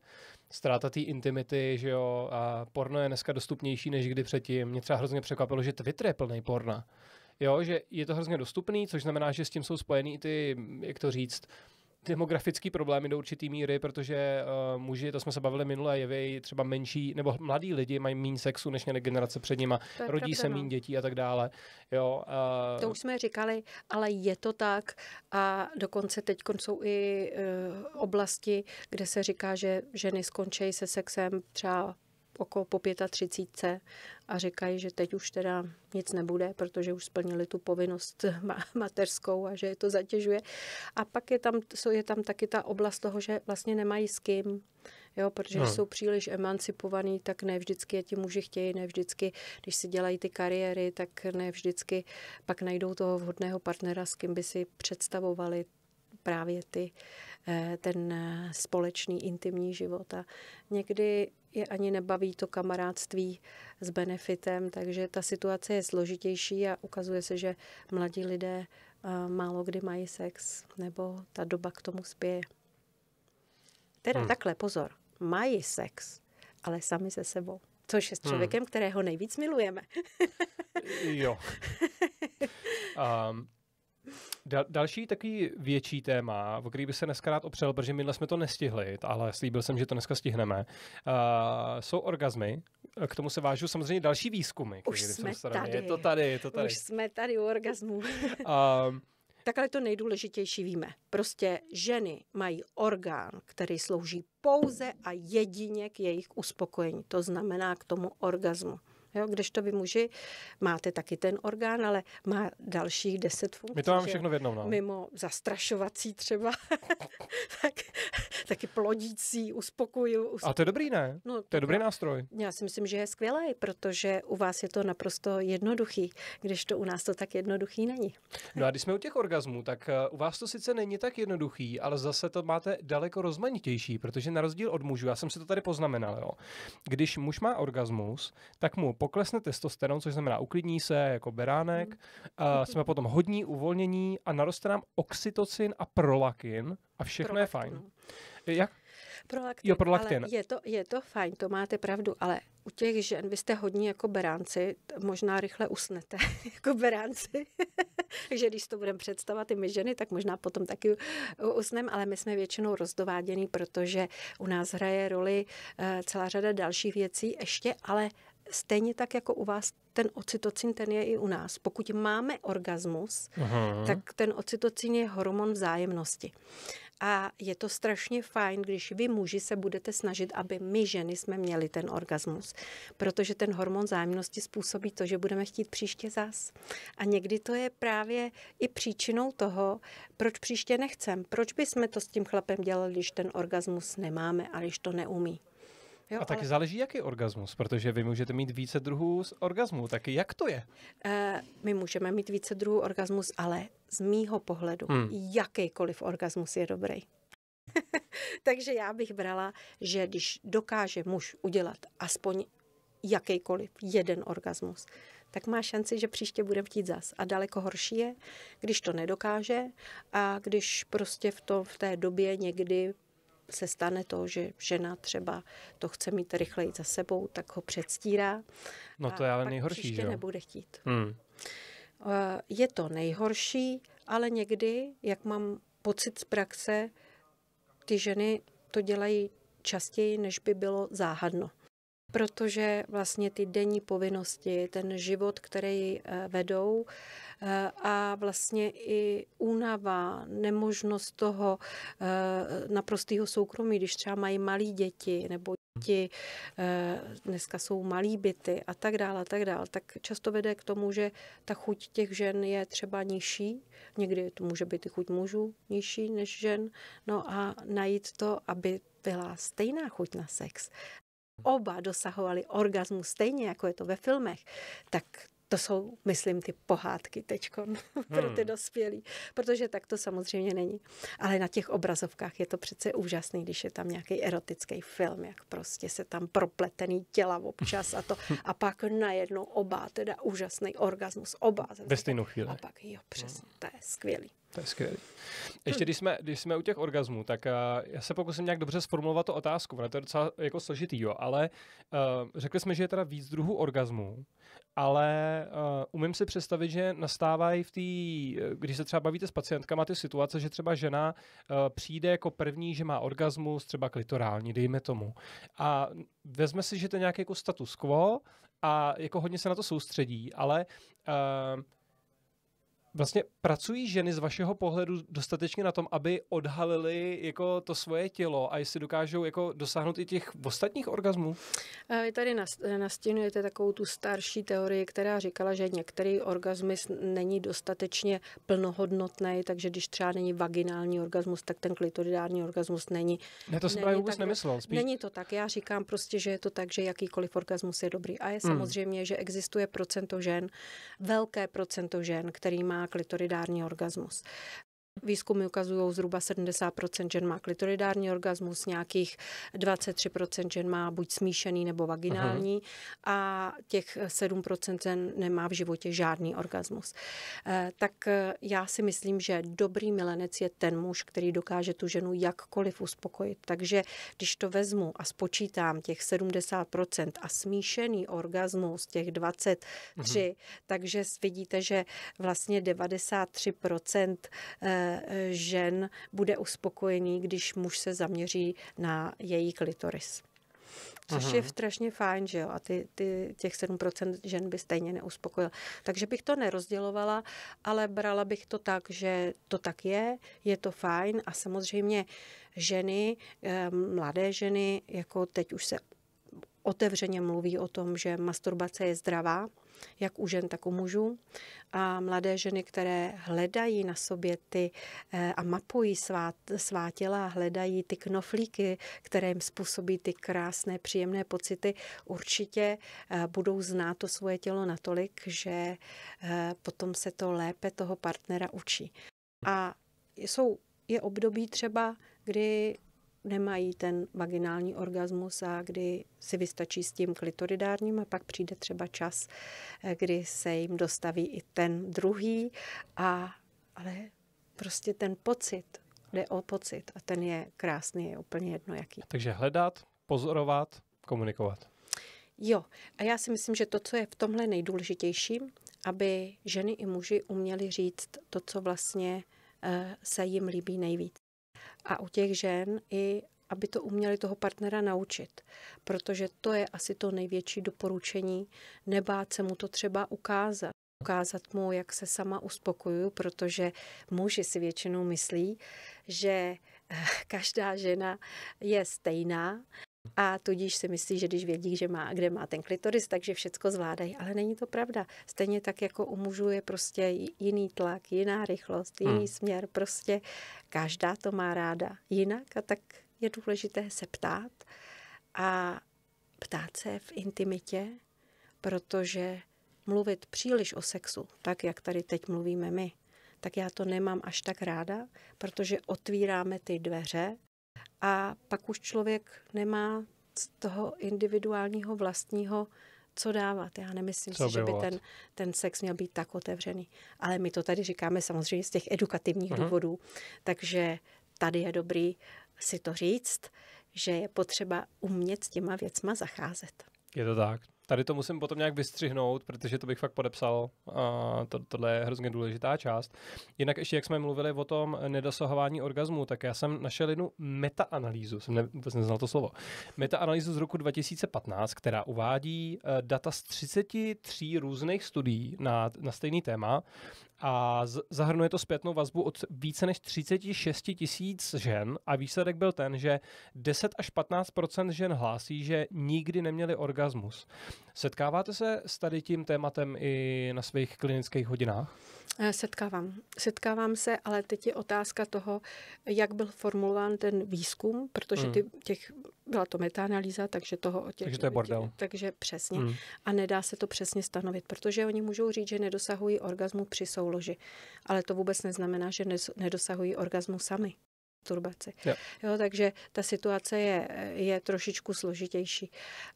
Ztráta té intimity, že jo, a porno je dneska dostupnější než kdy předtím. Mě třeba hrozně překvapilo, že Twitter je plný porna. Jo, že je to hrozně dostupný, což znamená, že s tím jsou spojený ty, jak to říct, demografický problémy do určitý míry, protože uh, muži, to jsme se bavili minule, jeví třeba menší, nebo mladí lidi mají méně sexu než měly generace před nima, rodí pravda, se no. méně dětí a tak dále. Jo, uh... To už jsme říkali, ale je to tak a dokonce teď jsou i uh, oblasti, kde se říká, že ženy skončí se sexem třeba okolo po 35 a říkají, že teď už teda nic nebude, protože už splnili tu povinnost mateřskou a že je to zatěžuje. A pak je tam, je tam taky ta oblast toho, že vlastně nemají s kým, jo, protože no. jsou příliš emancipovaní, tak ne vždycky je ti muži chtějí, ne vždycky, když si dělají ty kariéry, tak ne vždycky pak najdou toho vhodného partnera, s kým by si představovali právě ty, eh, ten eh, společný intimní život. A někdy je ani nebaví to kamarádství s benefitem, takže ta situace je složitější a ukazuje se, že mladí lidé málo kdy mají sex, nebo ta doba k tomu spěje. Teda hmm. takhle, pozor, mají sex, ale sami se sebou, což je s hmm. člověkem, hmm. kterého nejvíc milujeme. jo. Um, Dal, další takový větší téma, o který by se dneska rád opřel, protože minule jsme to nestihli, ale slíbil jsem, že to dneska stihneme, uh, jsou orgazmy. K tomu se vážu samozřejmě další výzkumy. Už jsme jsem tady. Je to tady, je to tady. Už jsme tady u orgazmu. um, tak ale to nejdůležitější víme. Prostě ženy mají orgán, který slouží pouze a jedině k jejich uspokojení. To znamená k tomu orgazmu. Jo, když to vy muži máte taky ten orgán, ale má dalších deset funkcí. My to máme všechno v jednom, no. Mimo zastrašovací třeba, tak, taky plodící, uspokojující. A to je dobrý, ne? No, to je dobrý nástroj. Já si myslím, že je skvělý, protože u vás je to naprosto jednoduchý, když to u nás to tak jednoduchý není. No a když jsme u těch orgazmů, tak eh, u vás to sice není tak jednoduchý, ale zase to máte daleko rozmanitější, protože na rozdíl od mužů, já jsem si to tady poznamenal, jo. Když muž má orgasmus, tak mu poklesne testosteron, což znamená uklidní se jako beránek, mm. uh, jsme potom hodní, uvolnění a naroste nám oxytocin a prolakin a všechno Prolaktin. je fajn. Jak? Prolaktin, jo, prolaktin. Ale je, to, je to fajn, to máte pravdu, ale u těch žen, vy jste hodní jako beránci, možná rychle usnete jako beránci. Takže když to budeme představovat i my ženy, tak možná potom taky usneme, ale my jsme většinou rozdováděný, protože u nás hraje roli eh, celá řada dalších věcí ještě, ale stejně tak jako u vás, ten ocytocin, ten je i u nás. Pokud máme orgasmus, tak ten ocytocin je hormon vzájemnosti. A je to strašně fajn, když vy muži se budete snažit, aby my ženy jsme měli ten orgasmus. Protože ten hormon zájemnosti způsobí to, že budeme chtít příště zas. A někdy to je právě i příčinou toho, proč příště nechcem. Proč bychom to s tím chlapem dělali, když ten orgasmus nemáme a když to neumí. Jo, a taky ale... záleží, jaký orgasmus, protože vy můžete mít více druhů z orgasmu, tak jak to je? Uh, my můžeme mít více druhů orgasmus, ale z mýho pohledu hmm. jakýkoliv orgasmus je dobrý. Takže já bych brala, že když dokáže muž udělat aspoň jakýkoliv jeden orgasmus, tak má šanci, že příště bude chtít zas. A daleko horší je, když to nedokáže a když prostě v, to, v té době někdy se stane to, že žena třeba to chce mít rychleji za sebou, tak ho předstírá. No to je ale nejhorší, že nebude chtít. Hmm. Eh, je to nejhorší, ale někdy, jak mám pocit z praxe, ty ženy to dělají častěji, než by bylo záhadno protože vlastně ty denní povinnosti, ten život, který eh, vedou eh, a vlastně i únava, nemožnost toho eh, naprostého soukromí, když třeba mají malí děti nebo děti, dneska jsou malí byty a tak dále, a tak dále, tak často vede k tomu, že ta chuť těch žen je třeba nižší, někdy to může být i chuť mužů nižší než žen, no a najít to, aby byla stejná chuť na sex, oba dosahovali orgasmu stejně, jako je to ve filmech, tak to jsou, myslím, ty pohádky teďkon pro ty hmm. dospělí, protože tak to samozřejmě není. Ale na těch obrazovkách je to přece úžasný, když je tam nějaký erotický film, jak prostě se tam propletený těla občas a to. A pak najednou oba, teda úžasný orgasmus, oba. Ve stejnou chvíli. A pak, jo, přesně, to je skvělý. To je skvělé. Ještě když jsme, když jsme u těch orgazmů, tak uh, já se pokusím nějak dobře sformulovat tu otázku, ono to je docela jako složitý, jo, ale uh, řekli jsme, že je teda víc druhů orgazmů, ale uh, umím si představit, že nastávají v té, když se třeba bavíte s pacientkama, ty situace, že třeba žena uh, přijde jako první, že má orgasmus, třeba klitorální, dejme tomu. A vezme si, že to je nějaký jako status quo a jako hodně se na to soustředí, ale uh, Vlastně pracují ženy z vašeho pohledu dostatečně na tom, aby odhalili jako to svoje tělo a jestli dokážou jako dosáhnout i těch ostatních orgasmů? Eh, vy tady eh, nastínujete takovou tu starší teorii, která říkala, že některý orgasmus není dostatečně plnohodnotný, takže když třeba není vaginální orgasmus, tak ten klitoridální orgasmus není. Ne, to jsem právě vůbec tak, nemyslel. Spíš... Není to tak. Já říkám prostě, že je to tak, že jakýkoliv orgasmus je dobrý. A je hmm. samozřejmě, že existuje procento žen, velké procento žen, který má klitoridární orgasmus. Výzkumy ukazují zhruba 70 žen má klitoridární orgasmus, nějakých 23 žen má buď smíšený nebo vaginální uh-huh. a těch 7 žen nemá v životě žádný orgasmus. Eh, tak eh, já si myslím, že dobrý milenec je ten muž, který dokáže tu ženu jakkoliv uspokojit. Takže když to vezmu a spočítám těch 70 a smíšený orgasmus těch 23, uh-huh. Mhm. takže vidíte, že vlastně 93 žen bude uspokojený, když muž se zaměří na její klitoris. Což Aha. je strašně fajn, že jo? A ty, ty, těch 7% žen by stejně neuspokojil. Takže bych to nerozdělovala, ale brala bych to tak, že to tak je, je to fajn a samozřejmě ženy, ehm, mladé ženy, jako teď už se otevřeně mluví o tom, že masturbace je zdravá, jak u žen, tak u mužů. A mladé ženy, které hledají na sobě ty eh, a mapují svá, svá těla, hledají ty knoflíky, které jim způsobí ty krásné, příjemné pocity, určitě eh, budou znát to svoje tělo natolik, že eh, potom se to lépe toho partnera učí. A jsou, je období třeba, kdy nemají ten vaginální orgasmus a kdy si vystačí s tím klitoridárním a pak přijde třeba čas, eh, kdy se jim dostaví i ten druhý, a, ale prostě ten pocit, jde o pocit a ten je krásný, je úplně jedno jaký. Takže hledat, pozorovat, komunikovat. Jo, a já si myslím, že to, co je v tomhle nejdůležitější, aby ženy i muži uměli říct to, co vlastně eh, se jim líbí nejvíc a u těch žen i aby to uměli toho partnera naučit, protože to je asi to největší doporučení, nebát se mu to třeba ukázat. Ukázat mu, jak se sama uspokojuju, protože muži si většinou myslí, že eh, každá žena je stejná a tudíž si myslí, že když vědí, že má, kde má ten klitoris, takže všecko zvládají. Ale není to pravda. Stejně tak jako u mužů je prostě jiný tlak, jiná rychlost, jiný hmm. směr. Prostě každá to má ráda jinak a tak je důležité se ptát a ptát se v intimitě, protože mluvit příliš o sexu, tak jak tady teď mluvíme my, tak já to nemám až tak ráda, protože otvíráme ty dveře a pak už člověk nemá z toho individuálního vlastního co dávat. Já nemyslím co si, že by ten, ten sex měl být tak otevřený. Ale my to tady říkáme samozřejmě z těch edukativních uh-huh. důvodů. Takže tady je dobrý si to říct, že je potřeba umět s těma věcma zacházet. Je to tak. Tady to musím potom nějak vystřihnout, protože to bych fakt podepsal. A to, tohle je hrozně důležitá část. Jinak ještě, jak jsme mluvili o tom nedosahování orgazmu, tak já jsem našel jednu metaanalýzu, jsem ne, vůbec neznal to slovo, metaanalýzu z roku 2015, která uvádí eh, data z 33 různých studií na, na stejný téma a zahrnuje to zpětnou vazbu od více než 36 tisíc žen a výsledek byl ten, že 10 až 15 žen hlásí, že nikdy neměli orgasmus. Setkáváte se s tady tím tématem i na svých klinických hodinách? Eh, setkávám. Setkávám se, ale teď je otázka toho, jak byl formulován ten výzkum, protože hmm. ty, těch, byla to metaanalýza, takže toho o těch... Takže to je bordel. Těch, takže přesně. Mm. A nedá se to přesně stanovit, protože oni můžou říct, že nedosahují orgasmu při soulu loži. Ale to vůbec neznamená, že nedosahují orgasmu sami masturbaci. Jo. Jo, takže ta situace je, je trošičku složitější.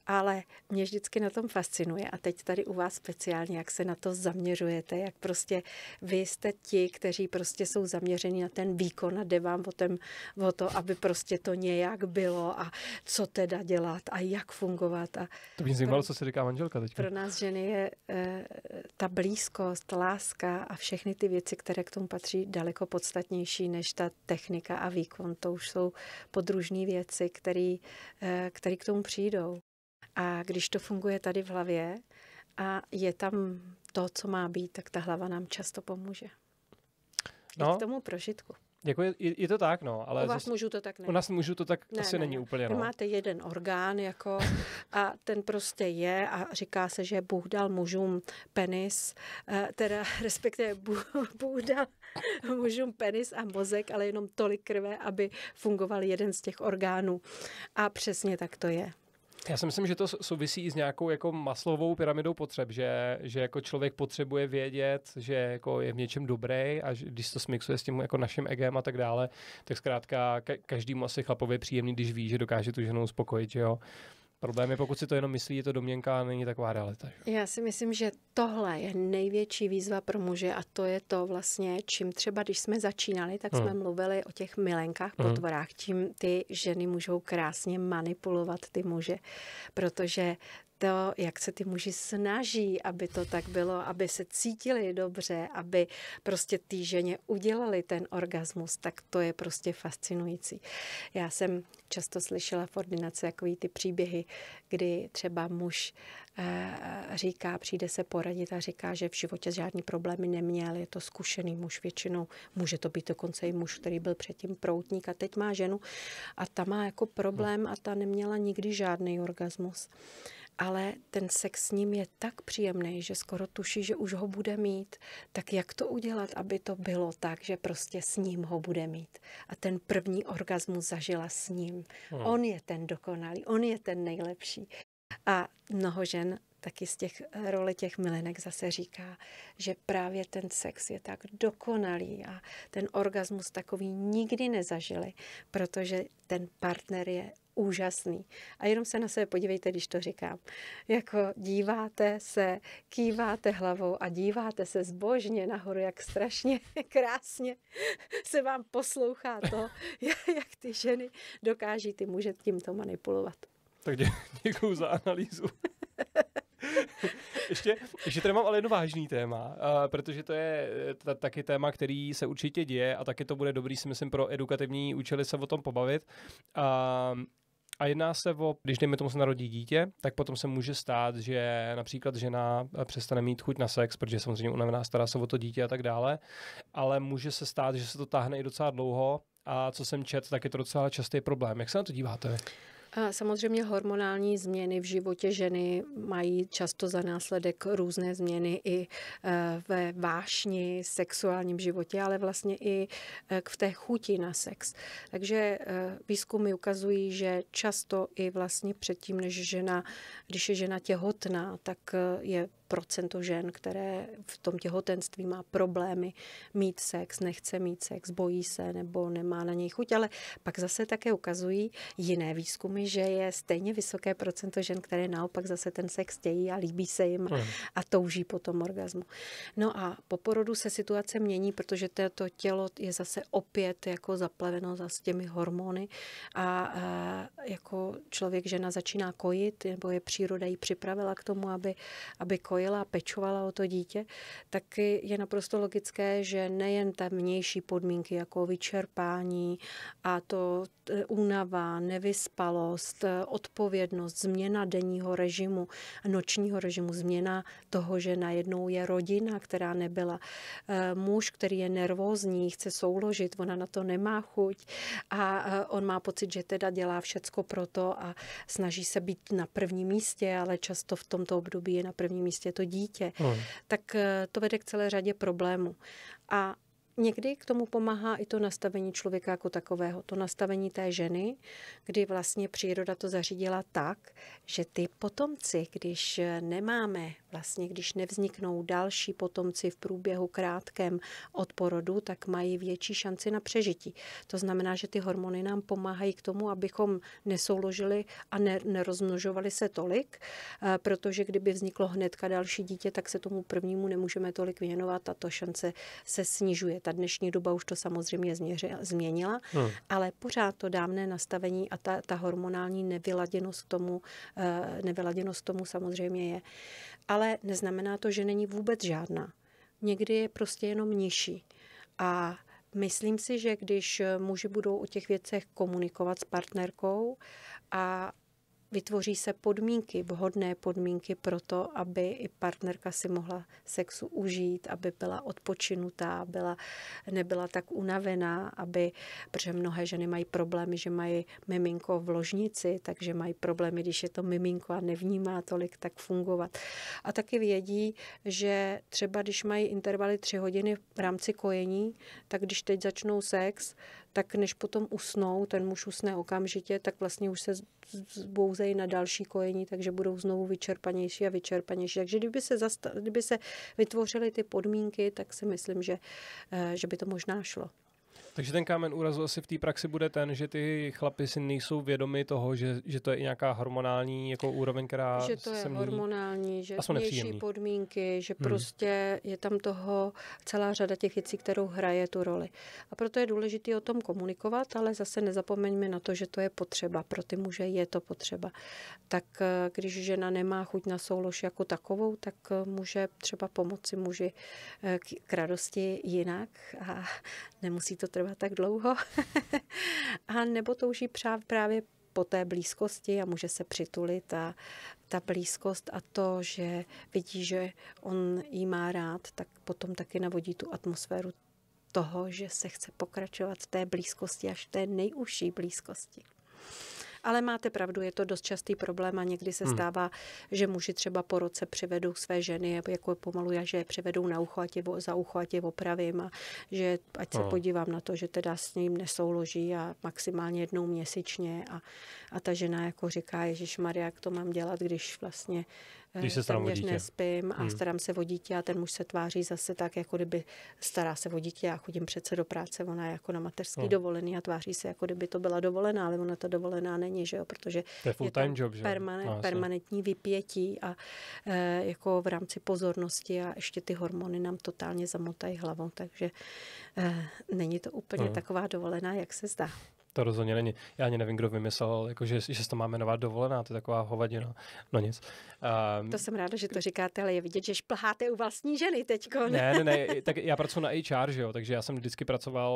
Ale mě vždycky na tom fascinuje a teď tady u vás speciálně, jak se na to zaměřujete, jak prostě vy jste ti, kteří prostě jsou zaměřeni na ten výkon a jde vám potom o to, aby prostě to nějak bylo a co teda dělat a jak fungovat. A to by mě zajímalo, co se říká manželka teď. Pro nás ženy je eh, ta blízkost, láska a všechny ty věci, které k tomu patří, daleko podstatnější než ta technika a výkon výkon, to už jsou podružné věci, eh, které k tomu přijdou. A když to funguje tady v hlavě a je tam to, co má být, tak ta hlava nám často pomůže. No. k tomu prožitku. Jako je, je, to tak, no. Ale u vás zase, můžu to tak ne. U nás můžu to tak ne, asi ne, není ne. úplně, no. máte jeden orgán, jako, a ten prostě je a říká se, že Bůh dal mužům penis, eh, teda respektive Bůh, Bůh dal mužům penis a mozek, ale jenom tolik krve, aby fungoval jeden z těch orgánů. A přesně tak to je. Já si myslím, že to souvisí i s nějakou jako maslovou pyramidou potřeb, že, že jako člověk potřebuje vědět, že jako je v něčem dobrý a že, když to smixuje s tím jako naším egem a tak dále, tak zkrátka ka- každému asi chlapově příjemný, když ví, že dokáže tu ženu uspokojit, že jo. Problém je, pokud si to jenom myslí, je to domněnka a není taková realita. Že? Já si myslím, že tohle je největší výzva pro muže a to je to vlastně, čím třeba, když jsme začínali, tak hmm. jsme mluvili o těch milenkách, hmm. potvorách, tím ty ženy můžou krásně manipulovat ty muže, protože to, jak se ty muži snaží, aby to tak bylo, aby se cítili dobře, aby prostě ty ženě udělali ten orgasmus, tak to je prostě fascinující. Já jsem často slyšela v ordinaci takový ty příběhy, kdy třeba muž eh, říká, přijde se poradit a říká, že v životě žádný problémy neměl, je to zkušený muž většinou, může to být dokonce i muž, který byl předtím proutník a teď má ženu a ta má jako hmm. problém a ta neměla nikdy žádný orgasmus ale ten sex s ním je tak příjemný, že skoro tuší, že už ho bude mít. Tak jak to udělat, aby to bylo tak, že prostě s ním ho bude mít? A ten první orgasmus zažila s ním. Hmm. On je ten dokonalý, on je ten nejlepší. A mnoho žen taky z těch eh, role těch milenek zase říká, že právě ten sex je tak dokonalý a ten orgasmus takový nikdy nezažili, protože ten partner je úžasný. A jenom se na sebe podívejte, když to říkám. Jako díváte se, kýváte hlavou a díváte se zbožně nahoru, jak strašně krásně se vám poslouchá to, jak ty ženy dokáží ty muže tímto manipulovat. Tak dě- děkuji za analýzu. ještě, ještě tady mám ale jedno vážný téma, uh, protože to je eh, t- taky téma, který se určitě děje a taky to bude dobrý, si myslím, pro edukativní účely se o tom pobavit. Uh, a jedná se o, když dejme tomu se narodí dítě, tak potom se může stát, že například žena eh, přestane mít chuť na sex, protože samozřejmě unavená stará se o to dítě a tak dále, ale může se stát, že se to táhne i docela dlouho a co jsem čet, tak je to docela častý problém. Jak se na to díváte? Samozřejmě hormonální změny v životě ženy mají často za následek různé změny i eh, ve vášni, sexuálním životě, ale vlastně i eh, v té chuti na sex. Takže eh, výzkumy ukazují, že často i vlastně předtím, než žena, když je žena těhotná, tak je procento žen, které v tom těhotenství má problémy mít sex, nechce mít sex, bojí se nebo nemá na něj chuť, ale pak zase také ukazují jiné výzkumy, že je stejně vysoké procento žen, které naopak zase ten sex chtějí a líbí se jim hmm. a touží po tom orgazmu. No a po porodu se situace mění, protože to tělo je zase opět jako zapleveno za těmi hormony a, a jako člověk, žena začíná kojit, nebo je příroda ji připravila k tomu, aby, aby kojila kojila a pečovala o to dítě, tak je naprosto logické, že nejen ta vnější podmínky jako vyčerpání a to únava, nevyspalost, odpovědnost, změna denního režimu, nočního režimu, změna toho, že najednou je rodina, která nebyla, eh, muž, který je nervózní, chce souložit, ona na to nemá chuť a eh, on má pocit, že teda dělá všecko pro to a snaží se být na prvním místě, ale často v tomto období je na prvním místě je to dítě, hmm. tak eh, to vede k celé řadě problémů. A Někdy k tomu pomáhá i to nastavení člověka jako takového, to nastavení té ženy, kdy vlastně příroda to zařídila tak, že ty potomci, když eh, nemáme vlastně, když nevzniknou další potomci v průběhu krátkém od porodu, tak mají větší šanci na přežití. To znamená, že ty hormony nám pomáhají k tomu, abychom nesouložili a nerozmnožovali se tolik, eh, protože kdyby vzniklo hnedka další dítě, tak se tomu prvnímu nemůžeme tolik věnovat a to šance se snižuje. Ta dnešní doba už to samozřejmě změnila, hmm. ale pořád to dávné nastavení a ta, ta hormonální nevyladěnost tomu, eh, nevyladěnost tomu samozřejmě je. Ale ale neznamená to, že není vůbec žádná. Někdy je prostě jenom nižší. A myslím si, že když muži budou o těch věcech komunikovat s partnerkou a vytvoří se podmínky, vhodné podmínky pro to, aby i partnerka si mohla sexu užít, aby byla odpočinutá, byla, nebyla tak unavená, aby, protože mnohé ženy mají problémy, že mají miminko v ložnici, takže mají problémy, když je to miminko a nevnímá tolik, tak fungovat. A taky vědí, že třeba když mají intervaly tři hodiny v rámci kojení, tak když teď začnou sex, tak než potom usnou, ten muž usne okamžitě, tak vlastně už se zbouzejí na další kojení, takže budou znovu vyčerpanější a vyčerpanější. Takže kdyby se, zasta- kdyby se vytvořily ty podmínky, tak si myslím, že, eh, že by to možná šlo. Takže ten kámen úrazu asi v té praxi bude ten, že ty chlapy si nejsou vědomi toho, že, že to je nějaká hormonální jako úroveň, která Že to je mění. hormonální, že vnější podmínky, že hmm. prostě je tam toho celá řada těch věcí, kterou hraje tu roli. A proto je důležité o tom komunikovat, ale zase nezapomeňme na to, že to je potřeba. Pro ty muže je to potřeba. Tak eh, když žena nemá chuť na soulož jako takovou, tak eh, může třeba pomoci muži eh, k radosti jinak a nemusí to třeba třeba tak dlouho, a nebo touží právě po té blízkosti a může se přitulit a ta blízkost a to, že vidí, že on jí má rád, tak potom taky navodí tu atmosféru toho, že se chce pokračovat v té blízkosti až v té nejužší blízkosti. Ale máte pravdu, je to dost častý problém a někdy se hmm. stává, hmm. že muži třeba po roce přivedou své ženy, jako pomalu, že je přivedou na ucho a tě, za ucho a tě opravím a že ať se oh. podívám na to, že teda s ním nesouloží a maximálně jednou měsíčně a, a ta žena jako říká, Ježíš Maria, jak to mám dělat, když vlastně Eh, Když se dítě. nespím a hmm. starám se o dítě a ten muž se tváří zase tak, jako kdyby stará se o dítě. Já chodím přece do práce, ona je jako na mateřský hmm. dovolený a tváří se, jako kdyby to byla dovolená, ale ona ta dovolená není, že jo, protože to je, full je time job, že? Permanent, no, permanentní vypětí a e, jako v rámci pozornosti a ještě ty hormony nám totálně zamotají hlavou, takže e, není to úplně hmm. taková dovolená, jak se zdá to rozhodně není. Já ani nevím, kdo vymyslel, jako, že, že se to má jmenovat dovolená, to je taková hovadina. No nic. Um, to jsem ráda, že to říkáte, ale je vidět, že šplháte u vlastní ženy teď. Ne, ne, ne, tak já pracuji na HR, že jo, takže já jsem vždycky pracoval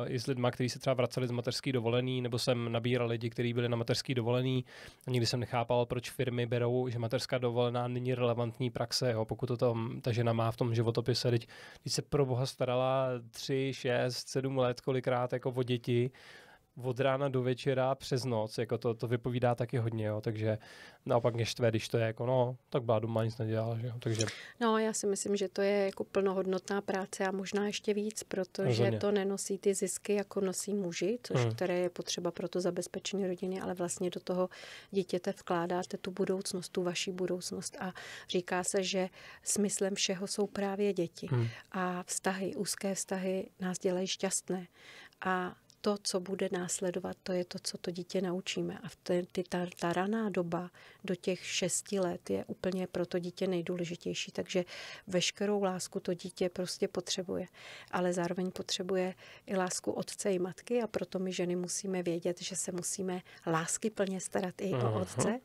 uh, i s lidmi, kteří se třeba vraceli z mateřský dovolený, nebo jsem nabíral lidi, kteří byli na mateřský dovolený. A nikdy jsem nechápal, proč firmy berou, že mateřská dovolená není relevantní praxe, jo, pokud to tam ta žena má v tom životopise, teď, se pro boha starala 3, 6, 7 let kolikrát jako o děti, od rána do večera přes noc, jako to, to vypovídá taky hodně, jo, takže naopak mě štve, když to je jako no, tak byla doma, nic nedělala, že jo, takže. No já si myslím, že to je jako plnohodnotná práce a možná ještě víc, protože to nenosí ty zisky, jako nosí muži, což hmm. které je potřeba pro to zabezpečení rodiny, ale vlastně do toho dítěte vkládáte tu budoucnost, tu vaši budoucnost a říká se, že smyslem všeho jsou právě děti hmm. a vztahy, úzké vztahy nás dělají šťastné a to, co bude následovat, to je to, co to dítě naučíme. A ty, ta, ta raná doba do těch šesti let je úplně pro to dítě nejdůležitější. Takže veškerou lásku to dítě prostě potřebuje. Ale zároveň potřebuje i lásku otce i matky a proto my ženy musíme vědět, že se musíme lásky plně starat i o mhm. otce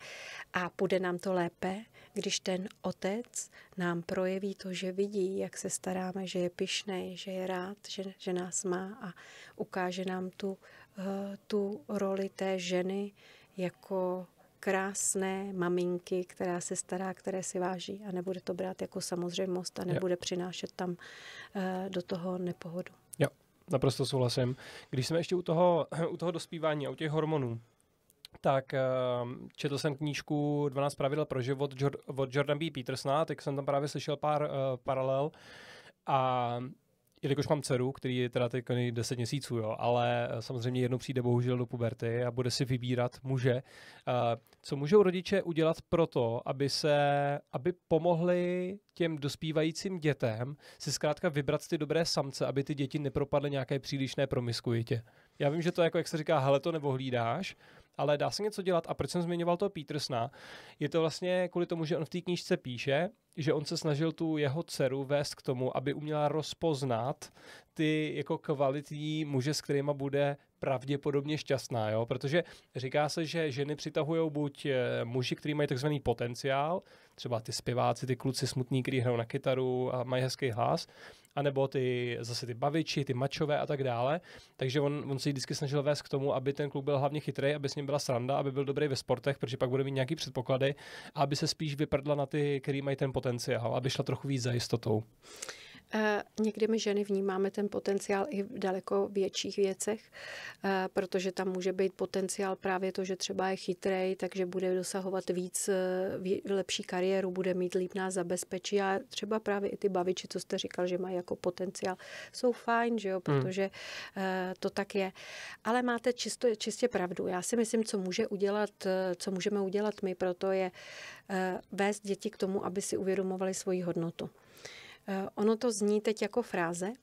a bude nám to lépe, když ten otec nám projeví to, že vidí, jak se staráme, že je pišnej, že je rád, že, že nás má a ukáže nám tu, eh, tu roli té ženy jako krásné maminky, která se stará, které si váží a nebude to brát jako samozřejmost a nebude jo. přinášet tam eh, do toho nepohodu. Jo, naprosto souhlasím. Když jsme ještě u toho, u toho dospívání a u těch hormonů, tak ehm, četl jsem knížku 12 pravidel pro život od Jordan B. Petersona, tak jsem tam právě slyšel pár uh, paralel a jelikož mám dceru, který je teda teď 10 měsíců, jo, ale eh, samozřejmě jednou přijde bohužel do puberty a bude si vybírat muže. Eh, co můžou rodiče udělat proto, aby se, aby pomohli těm dospívajícím dětem si zkrátka vybrat ty dobré samce, aby ty děti nepropadly nějaké přílišné promiskuitě? Já vím, že to je jako, jak se říká, hele to nebo hlídáš, ale dá se něco dělat. A proč jsem zmiňoval toho Petersna? Je to vlastně kvůli tomu, že on v té knížce píše, že on se snažil tu jeho dceru vést k tomu, aby uměla rozpoznat ty jako kvalitní muže, s kterými bude pravděpodobně šťastná, jo? protože říká se, že ženy přitahují buď eh, muži, kteří mají takzvaný potenciál, třeba ty zpěváci, ty kluci smutní, kteří hrajou na kytaru a mají hezký hlas, anebo ty, zase ty baviči, ty mačové a tak dále. Takže on, on se vždycky snažil vést k tomu, aby ten kluk byl hlavně chytrý, aby s ním byla sranda, aby byl dobrý ve sportech, protože pak bude mít nějaký předpoklady, aby se spíš vyprdla na ty, který mají ten potenciál, aby šla trochu víc za jistotou. Eh, někdy my ženy vnímáme ten potenciál i v daleko větších věcech, eh, protože tam může být potenciál právě to, že třeba je chytrej, takže bude dosahovat víc, eh, lepší kariéru, bude mít líp nás zabezpečí a třeba právě i ty baviči, co jste říkal, že mají jako potenciál, jsou fajn, že jo, hmm. protože hmm. to tak je. Ale máte čisto, čistě pravdu. Já si myslím, co může udělat, co můžeme udělat my, proto je vést děti k tomu, aby si uvědomovali svoji hodnotu. Eh, ono to zní teď jako fráze,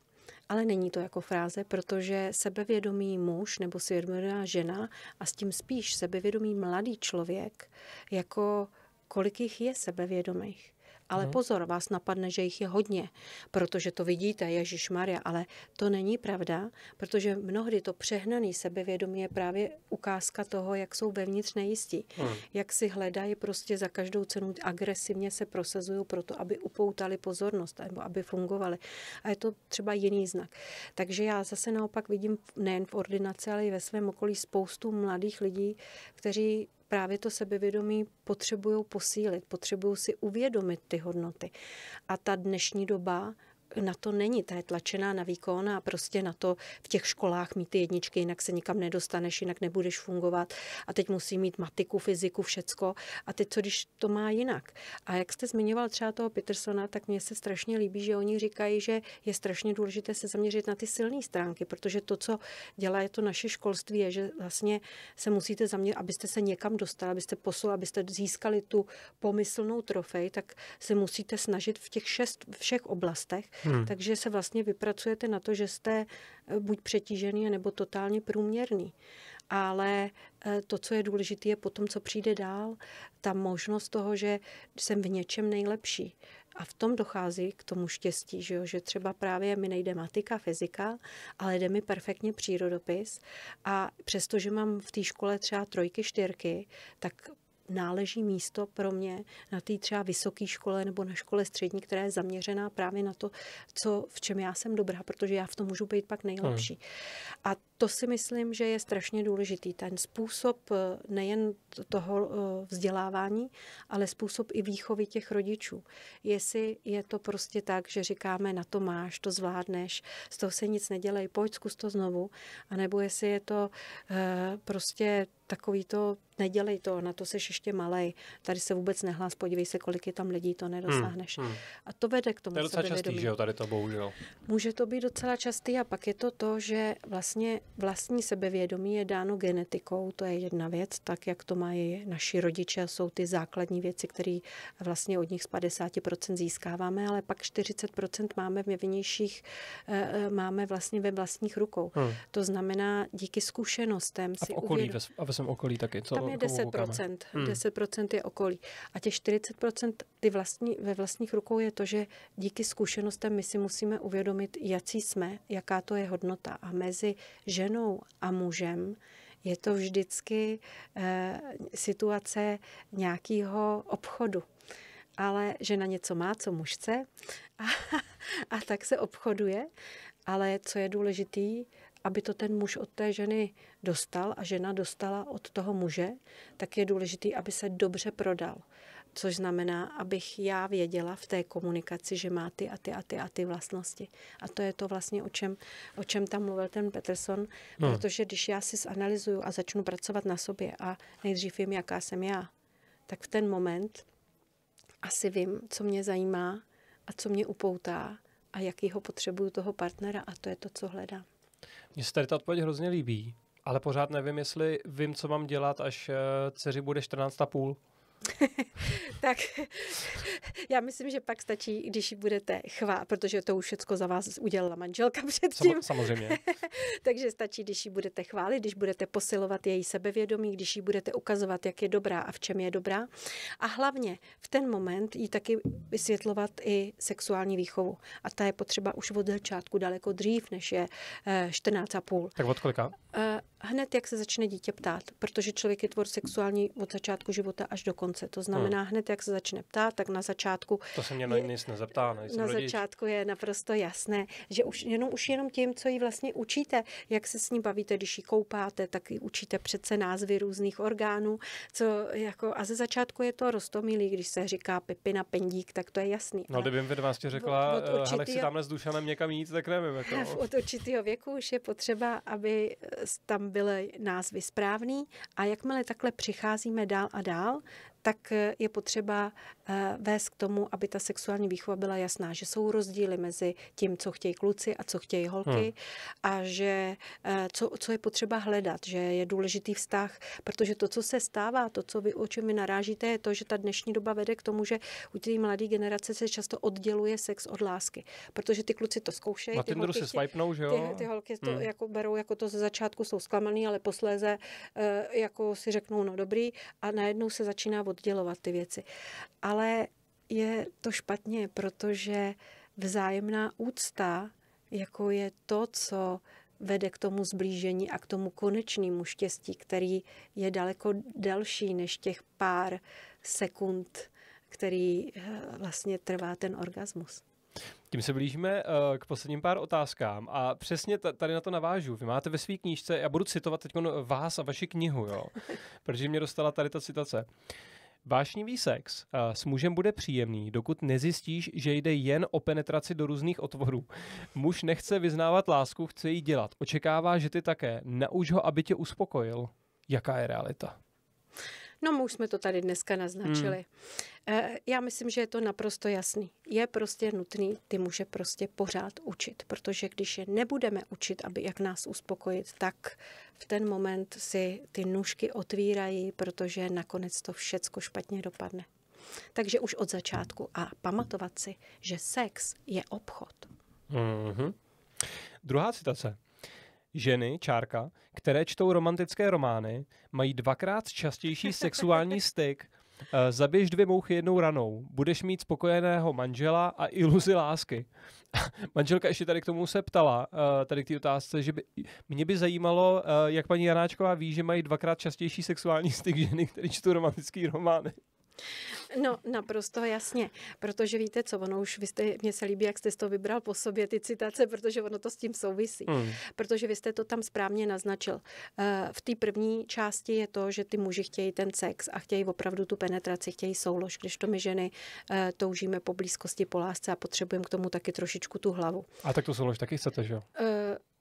ale není to jako fráze, protože sebevědomý muž nebo svědomá žena a s tím spíš sebevědomý mladý člověk, jako kolik jich je sebevědomých. Ale hmm. pozor, vás napadne, že jich je hodně, protože to vidíte, Ježíš Maria, ale to není pravda, protože mnohdy to přehnané sebevědomí je právě ukázka toho, jak jsou vevnitř nejistí, hmm. jak si hledají prostě za každou cenu agresivně se prosazují to, aby upoutali pozornost nebo aby fungovali. A je to třeba jiný znak. Takže já zase naopak vidím nejen v ordinaci, ale i ve svém okolí spoustu mladých lidí, kteří právě to sebevědomí potřebují posílit, potřebují si uvědomit ty hodnoty. A ta dnešní doba na to není. Ta je tlačená na výkon a prostě na to v těch školách mít ty jedničky, jinak se nikam nedostaneš, jinak nebudeš fungovat. A teď musí mít matiku, fyziku, všecko. A teď co, když to má jinak? A jak jste zmiňoval třeba toho Petersona, tak mně se strašně líbí, že oni říkají, že je strašně důležité se zaměřit na ty silné stránky, protože to, co dělá je to naše školství, je, že vlastně se musíte zaměřit, abyste se někam dostali, abyste poslali, abyste získali tu pomyslnou trofej, tak se musíte snažit v těch šest, všech oblastech Hmm. Takže se vlastně vypracujete na to, že jste eh, buď přetížený, nebo totálně průměrný. Ale eh, to, co je důležité, je potom, co přijde dál, ta možnost toho, že jsem v něčem nejlepší. A v tom dochází k tomu štěstí, že, jo? že třeba právě mi nejde matika, fyzika, ale jde mi perfektně přírodopis. A přestože mám v té škole třeba trojky, čtyřky, tak náleží místo pro mě na té třeba vysoké škole nebo na škole střední, která je zaměřená právě na to, co, v čem já jsem dobrá, protože já v tom můžu být pak nejlepší. Hmm. A to si myslím, že je strašně důležitý. Ten způsob eh, nejen toho eh, vzdělávání, ale způsob i výchovy těch rodičů. Jestli je to prostě tak, že říkáme na to máš, to zvládneš, z toho se nic nedělej, pojď zkus to znovu, nebo jestli je to eh, prostě takový to, nedělej to, na to seš ještě malej, tady se vůbec nehlás, podívej se, kolik je tam lidí, to nedosáhneš. Hmm, hmm. A to vede k tomu To je docela častý, že jo, tady to bohužel. Může to být docela častý a pak je to to, že vlastně vlastní sebevědomí je dáno genetikou, to je jedna věc, tak jak to mají naši rodiče, jsou ty základní věci, které vlastně od nich z 50% získáváme, ale pak 40% máme v vnějších, eh, eh, máme vlastně ve vlastních rukou. Hmm. To znamená, díky zkušenostem a v si okolí, uvědom... a ve svém okolí taky. Co Tam je 10%, hmm. 10% je okolí. A těch 40% ty vlastní, ve vlastních rukou je to, že díky zkušenostem my si musíme uvědomit, jaký jsme, jaká to je hodnota. A mezi že ženou a mužem, je to vždycky eh, situace nějakého obchodu. Ale žena něco má, co muž chce, a, a tak se obchoduje. Ale co je důležitý, aby to ten muž od té ženy dostal a žena dostala od toho muže, tak je důležitý, aby se dobře prodal což znamená, abych já věděla v té komunikaci, že má ty a ty a ty a ty vlastnosti. A to je to vlastně, o čem, o čem tam mluvil ten Peterson, No. protože když já si zanalizuju a začnu pracovat na sobě a nejdřív vím, jaká jsem já, tak v ten moment asi vím, co mě zajímá a co mě upoutá a jakýho potřebuju toho partnera a to je to, co hledám. Mně se tady ta odpověď hrozně líbí, ale pořád nevím, jestli vím, co mám dělat, až eh, dceři bude 14,5. tak já myslím, že pak stačí, když budete chvá, protože to už všechno za vás udělala manželka předtím. Sam, samozřejmě. Takže stačí, když ji budete chválit, když budete posilovat její sebevědomí, když ji budete ukazovat, jak je dobrá a v čem je dobrá. A hlavně v ten moment jí taky vysvětlovat i sexuální výchovu. A ta je potřeba už od začátku daleko dřív, než je 14,5. Eh, tak od kolika? Eh, hned, jak se začne dítě ptát, protože člověk je tvor sexuální od začátku života až do konce konce. To znamená, hmm. hned jak se začne ptát, tak na začátku... To se mě na nic nezeptá. Na rodič. začátku je naprosto jasné, že už jenom, už jenom tím, co jí vlastně učíte, jak se s ní bavíte, když ji koupáte, tak ji učíte přece názvy různých orgánů. Co, jako, a ze začátku je to rostomilý, když se říká pipina, pendík, tak to je jasný. No, kdyby mi 12 řekla, eh, ale si tamhle s dušanem někam jít, tak nevím. Jako. Od určitého věku už je potřeba, aby eh, tam byly názvy správný a jakmile takhle přicházíme dál a dál, tak eh, je potřeba eh, vést k tomu, aby ta sexuální výchova byla jasná, že jsou rozdíly mezi tím, co chtějí kluci a co chtějí holky hmm. a že eh, co, co je potřeba hledat, že je důležitý vztah, protože to, co se stává, to, co vy o čem vy narážíte, je to, že ta dnešní doba vede k tomu, že u té mladé generace se často odděluje sex od lásky, protože ty kluci to zkoušejí. Na ty holky, se swipnou, že jo? Ty, ty holky to hmm. jako berou, jako to ze začátku jsou zklamaný, ale posléze jako si řeknou, no dobrý, a najednou se začíná od oddělovat ty věci. Ale je to špatně, protože vzájemná úcta, jako je to, co vede k tomu zblížení a k tomu konečnému štěstí, který je daleko delší než těch pár sekund, který eh, vlastně trvá ten orgasmus. Tím se blížíme eh, k posledním pár otázkám a přesně tady na to navážu. Vy máte ve své knížce, já budu citovat teď vás a vaši knihu, jo, protože mě dostala tady ta citace. Vášnivý sex s mužem bude příjemný, dokud nezjistíš, že jde jen o penetraci do různých otvorů. Muž nechce vyznávat lásku, chce ji dělat. Očekává, že ty také. Nauč ho, aby tě uspokojil. Jaká je realita? No, už jsme to tady dneska naznačili. Hmm. Eh, já myslím, že je to naprosto jasný. Je prostě nutný ty muže prostě pořád učit, protože když je nebudeme učit, aby jak nás uspokojit, tak v ten moment si ty nůžky otvírají, protože nakonec to všecko špatně dopadne. Takže už od začátku a pamatovat si, že sex je obchod. Mm-hmm. Druhá citace ženy, čárka, které čtou romantické romány, mají dvakrát častější sexuální styk eh, Zabiješ dvě mouchy jednou ranou, budeš mít spokojeného manžela a iluzi lásky. Manželka ještě tady k tomu se ptala, eh, tady k té otázce, že by, mě by zajímalo, eh, jak paní Janáčková ví, že mají dvakrát častější sexuální styk ženy, které čtou romantický romány. No, naprosto jasně, protože víte co, ono už, vy jste, mně se líbí, jak jste to vybral po sobě, ty citace, protože ono to s tím souvisí. Mm. Protože vy jste to tam správně naznačil. Eh, v té první části je to, že ty muži chtějí ten sex a chtějí opravdu tu penetraci, chtějí soulož, když to my ženy eh, toužíme po blízkosti, po lásce a potřebujeme k tomu taky trošičku tu hlavu. A tak tu soulož taky chcete, že jo? Uh,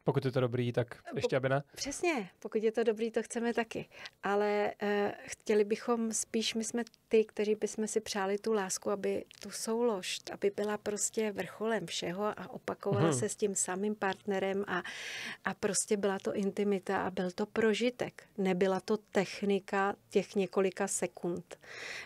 pokud je to dobrý, tak ještě aby ne? Přesně, pokud je to dobrý, to chceme taky. Ale uh, chtěli bychom spíš, my jsme ty, kteří bychom si přáli tu lásku, aby tu soulož, aby byla prostě vrcholem všeho a opakovala hmm. se s tím samým partnerem a, a prostě byla to intimita a byl to prožitek. Nebyla to technika těch několika sekund.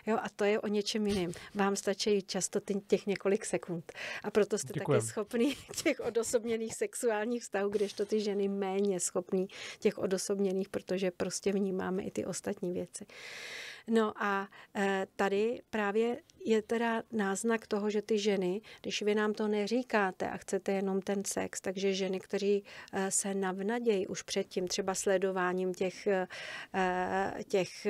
Jo, a to je o něčem jiném. Vám stačí často těch několik sekund. A proto jste Děkujem. taky schopný těch odosobněných sexuálních vztahů, kdežto ty ženy méně schopný těch odosobněných, protože prostě vnímáme i ty ostatní věci. No a eh, tady právě je teda náznak toho, že ty ženy, když vy nám to neříkáte a chcete jenom ten sex, takže ženy, kteří eh, se navnadějí už předtím třeba sledováním těch, eh, těch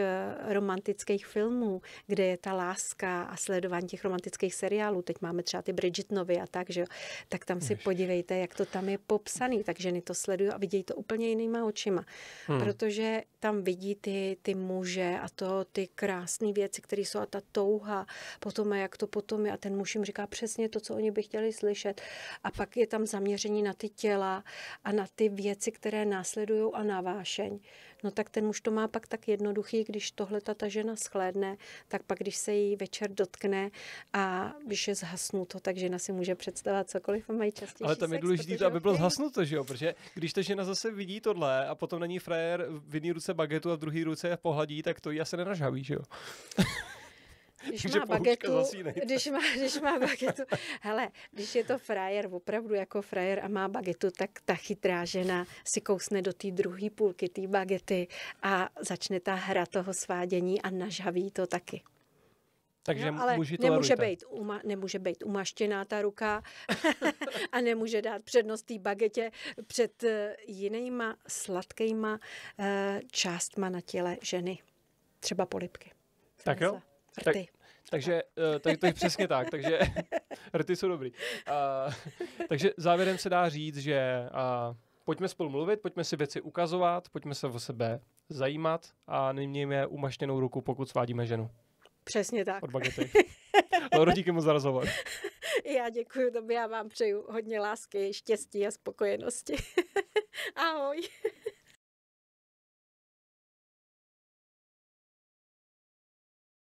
romantických filmů, kde je ta láska a sledování těch romantických seriálů, teď máme třeba ty Bridgetnovy, a tak, že tak tam si podívejte, jak to tam je popsaný, tak ženy to sledují a vidějí to úplně jinýma očima, hmm. protože tam vidí ty, ty muže a to, ty krásné věci, které jsou a ta touha, potom a jak to potom je a ten muž jim říká přesně to, co oni by chtěli slyšet a pak je tam zaměření na ty těla a na ty věci, které následují a na vášeň no tak ten muž to má pak tak jednoduchý, když tohle ta žena schlédne, tak pak když se jí večer dotkne a když je zhasnuto, tak žena si může představovat cokoliv a mají častější Ale tam je důležité, protože... aby bylo zhasnuto, že jo? Protože když ta žena zase vidí tohle a potom na ní frajer v jedné ruce bagetu a v druhé ruce pohladí, tak to já asi nenažaví, že jo? Když má bagetu, když má, když má bagetu, hele, když je to frajer, opravdu jako frajer a má bagetu, tak ta chytrá žena si kousne do té druhé půlky té bagety a začne ta hra toho svádění a nažaví to taky. Takže no, ale muži nemůže být, uma, nemůže být umaštěná ta ruka a nemůže dát přednost té bagetě před eh, jinýma sladkýma eh, částma na těle ženy. Třeba polipky. Tak jo. Rty. Tak, takže, eh, tak, je přesně tak, takže rty jsou dobrý. A, takže závěrem se dá říct, že a, pojďme spolu mluvit, pojďme si věci ukazovat, pojďme se o sebe zajímat a nemějme umaštěnou ruku, pokud svádíme ženu. Přesně tak. Od bagety. Lauro, díky moc za rozhovor. Já děkuji tobě a vám přeju hodně lásky, štěstí a spokojenosti. Ahoj.